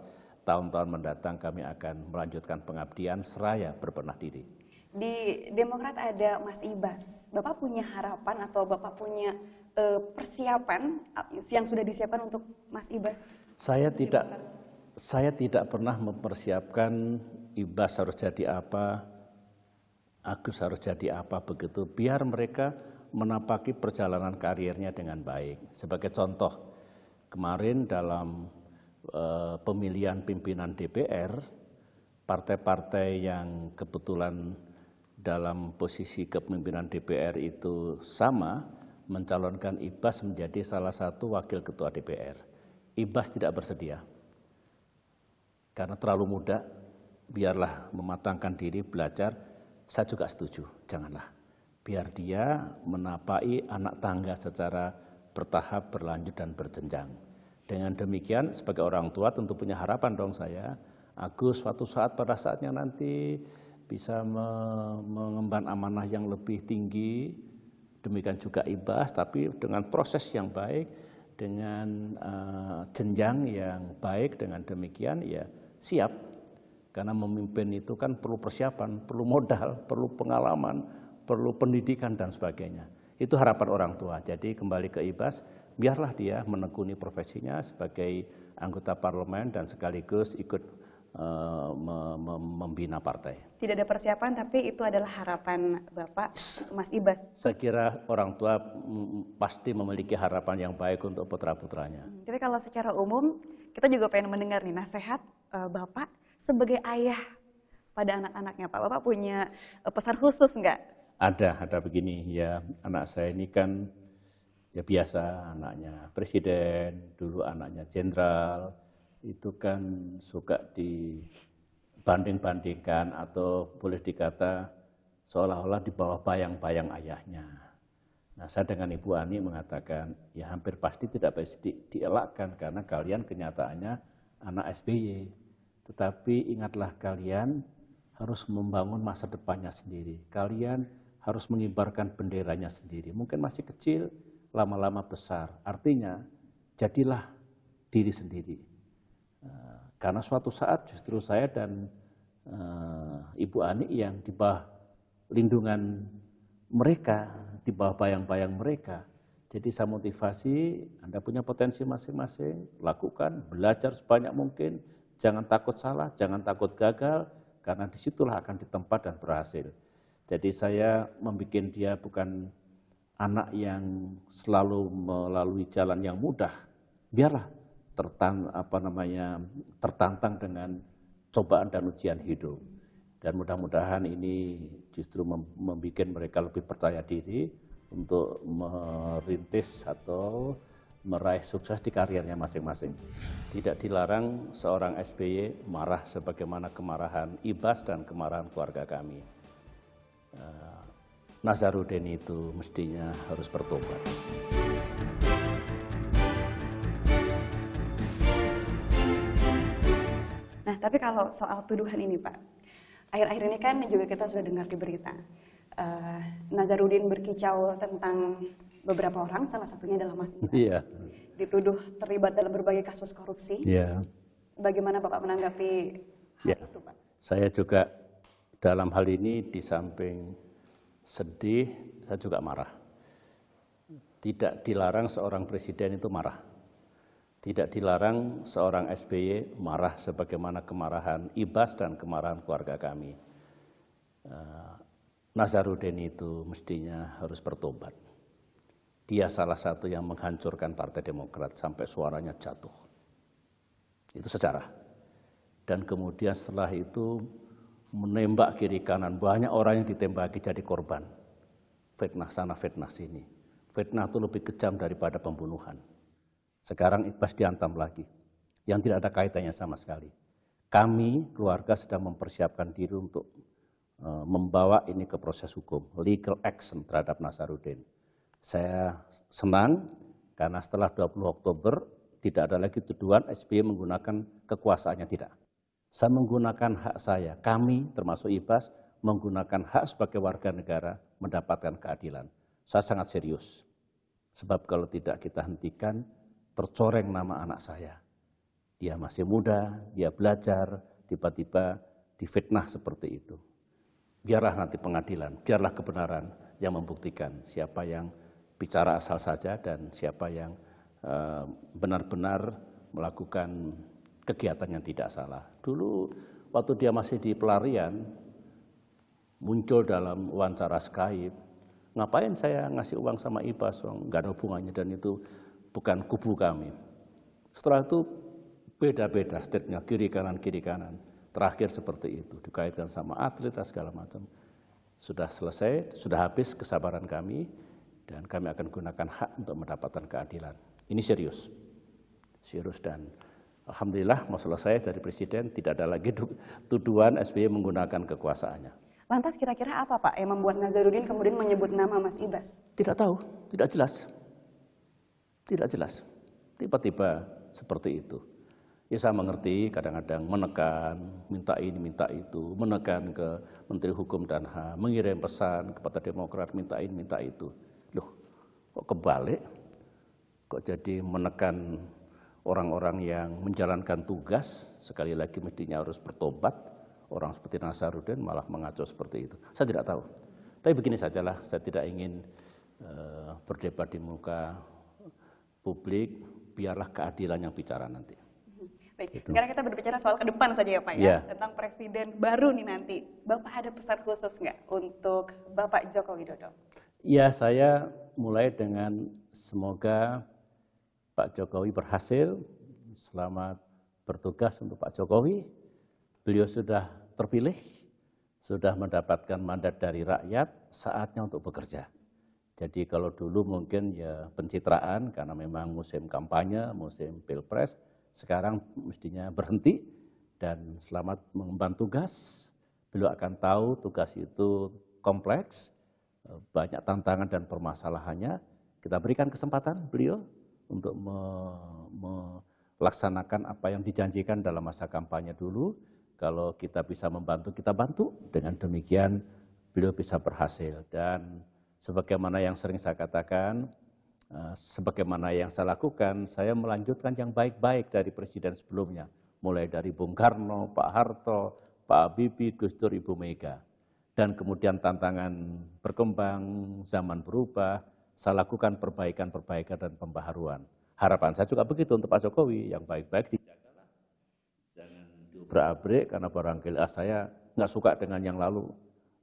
tahun-tahun mendatang kami akan melanjutkan pengabdian seraya berbenah diri. Di Demokrat ada Mas Ibas. Bapak punya harapan atau Bapak punya e, persiapan eh, yang sudah disiapkan untuk Mas Ibas? Saya tidak Demokrat. saya tidak pernah mempersiapkan Ibas harus jadi apa, Agus harus jadi apa begitu. Biar mereka menapaki perjalanan karirnya dengan baik. Sebagai contoh, kemarin dalam Eh, pemilihan pimpinan DPR, partai-partai yang kebetulan dalam posisi kepemimpinan DPR itu sama, mencalonkan Ibas menjadi salah satu wakil ketua DPR. Ibas tidak bersedia. Karena terlalu muda, biarlah mematangkan diri, belajar. Saya juga setuju, janganlah. Biar dia menapai anak tangga secara bertahap, berlanjut, dan berjenjang. Dengan demikian sebagai orang tua tentu punya harapan dong saya, Agus suatu saat pada saatnya nanti bisa mengemban amanah yang lebih tinggi, demikian juga ibas, tapi dengan proses yang baik, dengan uh, jenjang yang baik, dengan demikian ya siap. Karena memimpin itu kan perlu persiapan, perlu modal, perlu pengalaman, perlu pendidikan dan sebagainya. Itu harapan orang tua. Jadi kembali ke ibas, biarlah dia menekuni profesinya sebagai anggota parlemen dan sekaligus ikut eh, membina partai. Tidak ada persiapan, tapi itu adalah harapan Bapak, Mas Ibas. Saya kira orang tua mm, mm, pasti memiliki harapan yang baik untuk putra-putranya. Hmm, tapi kalau secara umum, kita juga pengen mendengar nih nasihat eh, Bapak sebagai ayah pada anak-anaknya. Pak Bapak punya eh, pesan khusus nggak? Ada, ada begini ya. Anak saya ini kan ya biasa anaknya presiden, dulu anaknya jenderal, itu kan suka dibanding-bandingkan atau boleh dikata seolah-olah di bawah bayang-bayang ayahnya. Nah, saya dengan Ibu Ani mengatakan, ya hampir pasti tidak bisa dielakkan karena kalian kenyataannya anak SBY. Tetapi ingatlah kalian harus membangun masa depannya sendiri. Kalian harus mengibarkan benderanya sendiri. Mungkin masih kecil, lama-lama besar. Artinya, jadilah diri sendiri. Eh, karena suatu saat justru saya dan eh, Ibu Ani yang di bawah lindungan mereka, di bawah bayang-bayang mereka. Jadi saya motivasi, Anda punya potensi masing-masing, lakukan, belajar sebanyak mungkin, jangan takut salah, jangan takut gagal, karena disitulah akan ditempat dan berhasil. Jadi saya membuat dia bukan anak yang selalu melalui jalan yang mudah, biarlah tertan apa namanya tertantang dengan cobaan dan ujian hidup. Dan mudah-mudahan ini justru mem membuat mereka lebih percaya diri untuk merintis atau meraih sukses di karirnya masing-masing. Tidak dilarang seorang SBY marah sebagaimana kemarahan Ibas dan kemarahan keluarga kami. Uh, Nazarudin itu mestinya harus bertobat. Nah, tapi kalau soal tuduhan ini, Pak, akhir-akhir ini kan juga kita sudah dengar di berita uh, Nazarudin berkicau tentang beberapa orang, salah satunya adalah Mas Ibas, Iya. dituduh terlibat dalam berbagai kasus korupsi. Iya. Bagaimana Bapak menanggapi hal iya. itu, Pak? Saya juga dalam hal ini di samping sedih, saya juga marah. Tidak dilarang seorang presiden itu marah. Tidak dilarang seorang SBY marah sebagaimana kemarahan Ibas dan kemarahan keluarga kami. Eh, Nazarudin itu mestinya harus bertobat. Dia salah satu yang menghancurkan Partai Demokrat sampai suaranya jatuh. Itu sejarah. Dan kemudian setelah itu menembak kiri kanan. Banyak orang yang ditembaki jadi korban. Fitnah sana, fitnah sini. Fitnah itu lebih kejam daripada pembunuhan. Sekarang Ibas diantam lagi. Yang tidak ada kaitannya sama sekali. Kami keluarga sedang mempersiapkan diri untuk eh, membawa ini ke proses hukum, legal action terhadap Nasaruddin. Saya senang karena setelah 20 Oktober tidak ada lagi tuduhan SBY menggunakan kekuasaannya tidak. Saya menggunakan hak saya, kami termasuk IBAS menggunakan hak sebagai warga negara mendapatkan keadilan. Saya sangat serius. Sebab kalau tidak kita hentikan tercoreng nama anak saya. Dia masih muda, dia belajar, tiba-tiba difitnah seperti itu. Biarlah nanti pengadilan, biarlah kebenaran yang membuktikan siapa yang bicara asal saja dan siapa yang eh, benar-benar melakukan kegiatan yang tidak salah. Dulu waktu dia masih di pelarian, muncul dalam wawancara Skype, ngapain saya ngasih uang sama Ipa uang nggak ada hubungannya dan itu bukan kubu kami. Setelah itu beda-beda statement kiri kanan kiri kanan. Terakhir seperti itu dikaitkan sama atlet dan segala macam. Sudah selesai, sudah habis kesabaran kami dan kami akan gunakan hak untuk mendapatkan keadilan. Ini serius. Serius dan Alhamdulillah mau selesai dari presiden tidak ada lagi tuduhan SBY menggunakan kekuasaannya. Lantas kira-kira apa Pak yang membuat Nazarudin kemudian menyebut nama Mas Ibas? Tidak tahu, tidak jelas. Tidak jelas. Tiba-tiba seperti itu. Ya saya mengerti kadang-kadang menekan, minta ini, minta itu, menekan ke Menteri Hukum dan HAM, mengirim pesan kepada Demokrat, minta ini, minta itu. Loh, kok kebalik? Kok jadi menekan orang-orang yang menjalankan tugas sekali lagi mestinya harus bertobat. Orang seperti Nasaruddin malah mengacau seperti itu. Saya tidak tahu. Tapi begini sajalah, saya tidak ingin uh, berdebat di muka publik, biarlah keadilan yang bicara nanti. Mhm. Baik, gitu. sekarang kita berbicara soal ke depan saja ya Pak ya, yeah. tentang presiden baru nih nanti. Bapak ada pesan khusus nggak untuk Bapak Joko Widodo? Ya, saya mulai dengan semoga Pak Jokowi berhasil. Selamat bertugas untuk Pak Jokowi. Beliau sudah terpilih, sudah mendapatkan mandat dari rakyat, saatnya untuk bekerja. Jadi kalau dulu mungkin ya pencitraan karena memang musim kampanye, musim pilpres, sekarang mestinya berhenti dan selamat mengemban tugas. Beliau akan tahu tugas itu kompleks, banyak tantangan dan permasalahannya. Kita berikan kesempatan beliau untuk melaksanakan apa yang dijanjikan dalam masa kampanye dulu. Kalau kita bisa membantu, kita bantu. Dengan demikian beliau bisa berhasil. Dan sebagaimana yang sering saya katakan, eh, sebagaimana yang saya lakukan, saya melanjutkan yang baik-baik dari presiden sebelumnya. Mulai dari Bung Karno, Pak Harto, Pak Habibie, Gus Dur, Ibu Mega. Dan kemudian tantangan berkembang, zaman berubah, saya lakukan perbaikan-perbaikan dan pembaharuan. Harapan saya juga begitu untuk Pak Jokowi, yang baik-baik dijagalah. Jangan diobrak-abrik karena barangkali ah, saya nggak suka dengan yang lalu,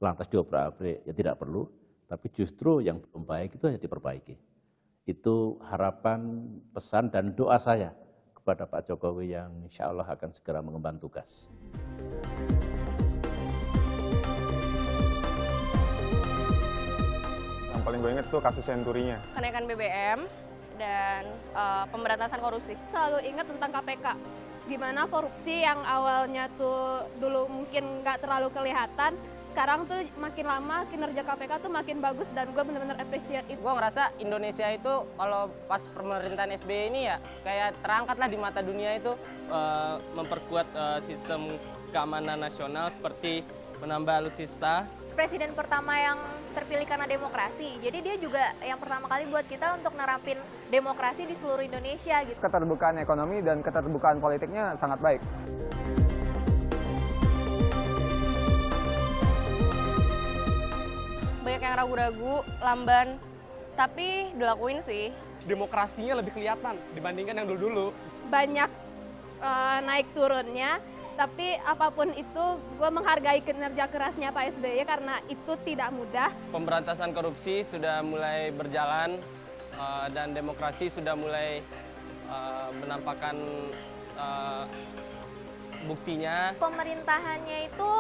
lantas diobrak-abrik, ya tidak perlu. Tapi justru yang belum baik itu hanya diperbaiki. Itu harapan, pesan, dan doa saya kepada Pak Jokowi yang insya Allah akan segera mengemban tugas. paling gue inget tuh kasus senturinya. Kenaikan BBM dan uh, pemberantasan korupsi. Selalu ingat tentang KPK, gimana korupsi yang awalnya tuh dulu mungkin nggak terlalu kelihatan, sekarang tuh makin lama kinerja KPK tuh makin bagus dan gue bener-bener appreciate itu. Gue ngerasa Indonesia itu kalau pas pemerintahan SBY ini ya kayak terangkat lah di mata dunia itu uh, memperkuat uh, sistem keamanan nasional seperti menambah alutsista, presiden pertama yang terpilih karena demokrasi. Jadi dia juga yang pertama kali buat kita untuk nerapin demokrasi di seluruh Indonesia gitu. Keterbukaan ekonomi dan keterbukaan politiknya sangat baik. Banyak yang ragu-ragu, lamban, tapi dilakuin sih. Demokrasinya lebih kelihatan dibandingkan yang dulu-dulu. Banyak uh, naik turunnya, tapi apapun itu, gue menghargai kinerja kerasnya Pak SBY karena itu tidak mudah. Pemberantasan korupsi sudah mulai berjalan uh, dan demokrasi sudah mulai uh, menampakkan uh, buktinya. Pemerintahannya itu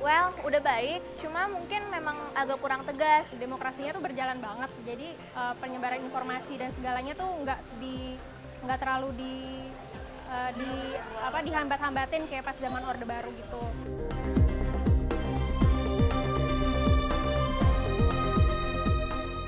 well udah baik cuma mungkin memang agak kurang tegas demokrasinya tuh berjalan banget jadi uh, penyebaran informasi dan segalanya tuh nggak di nggak terlalu di Eh, di apa dihambat-hambatin kayak pas zaman orde baru gitu.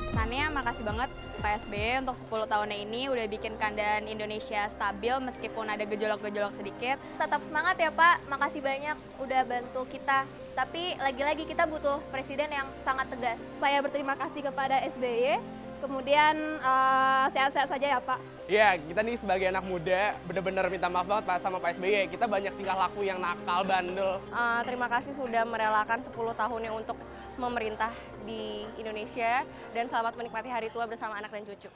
Pesannya makasih banget PSB untuk 10 tahunnya ini udah bikin kandang Indonesia stabil meskipun ada gejolak-gejolak sedikit. Tetap semangat ya Pak, makasih banyak udah bantu kita. Tapi lagi-lagi kita butuh presiden yang sangat tegas. Saya berterima kasih kepada SBY Kemudian eh, sehat-sehat uh, saja ya Pak. Iya, kita nih sebagai anak muda bener-bener minta maaf banget Pak sama Pak SBY. Kita banyak tingkah laku yang nakal, bandel. Uh, terima kasih sudah merelakan 10 tahunnya untuk memerintah di Indonesia. Dan selamat menikmati hari tua bersama anak dan cucu.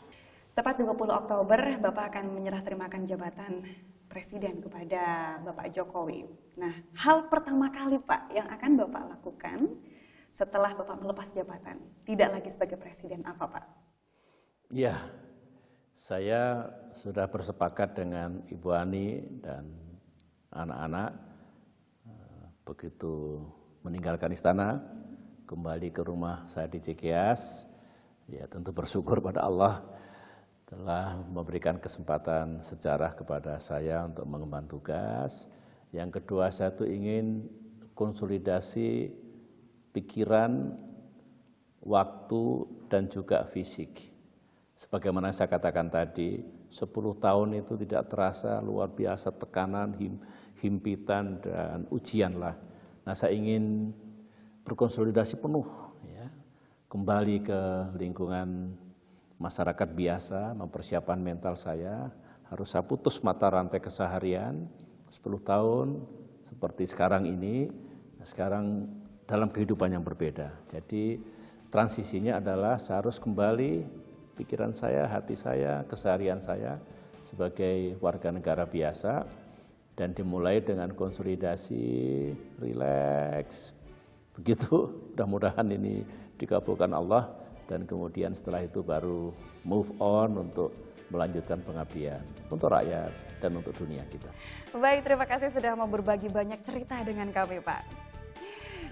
Tepat 20 Oktober, Bapak akan menyerah terimakan jabatan Presiden kepada Bapak Jokowi. Nah, hal pertama kali Pak yang akan Bapak lakukan setelah Bapak melepas jabatan, tidak lagi sebagai Presiden apa Pak? Ya, saya sudah bersepakat dengan Ibu Ani dan anak-anak eh, begitu meninggalkan istana kembali ke rumah saya di Cikias. Ya, tentu bersyukur pada Allah telah memberikan kesempatan sejarah kepada saya untuk mengemban tugas. Yang kedua, saya tuh ingin konsolidasi pikiran, waktu, dan juga fisik Sebagaimana saya katakan tadi, 10 tahun itu tidak terasa luar biasa tekanan, himpitan, dan ujian lah. Nah saya ingin berkonsolidasi penuh, ya. kembali ke lingkungan masyarakat biasa, mempersiapkan mental saya, harus saya putus mata rantai keseharian, 10 tahun seperti sekarang ini, nah, sekarang dalam kehidupan yang berbeda. Jadi transisinya adalah saya harus kembali pikiran saya, hati saya, keseharian saya sebagai warga negara biasa dan dimulai dengan konsolidasi, relax. Begitu, mudah-mudahan ini dikabulkan Allah dan kemudian setelah itu baru move on untuk melanjutkan pengabdian untuk rakyat dan untuk dunia kita. Baik, terima kasih sudah mau berbagi banyak cerita dengan kami, Pak.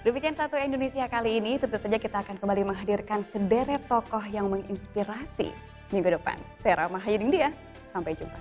Demikian satu Indonesia kali ini, tentu saja kita akan kembali menghadirkan sederet tokoh yang menginspirasi minggu depan. Saya Rama Hayuding dia, sampai jumpa.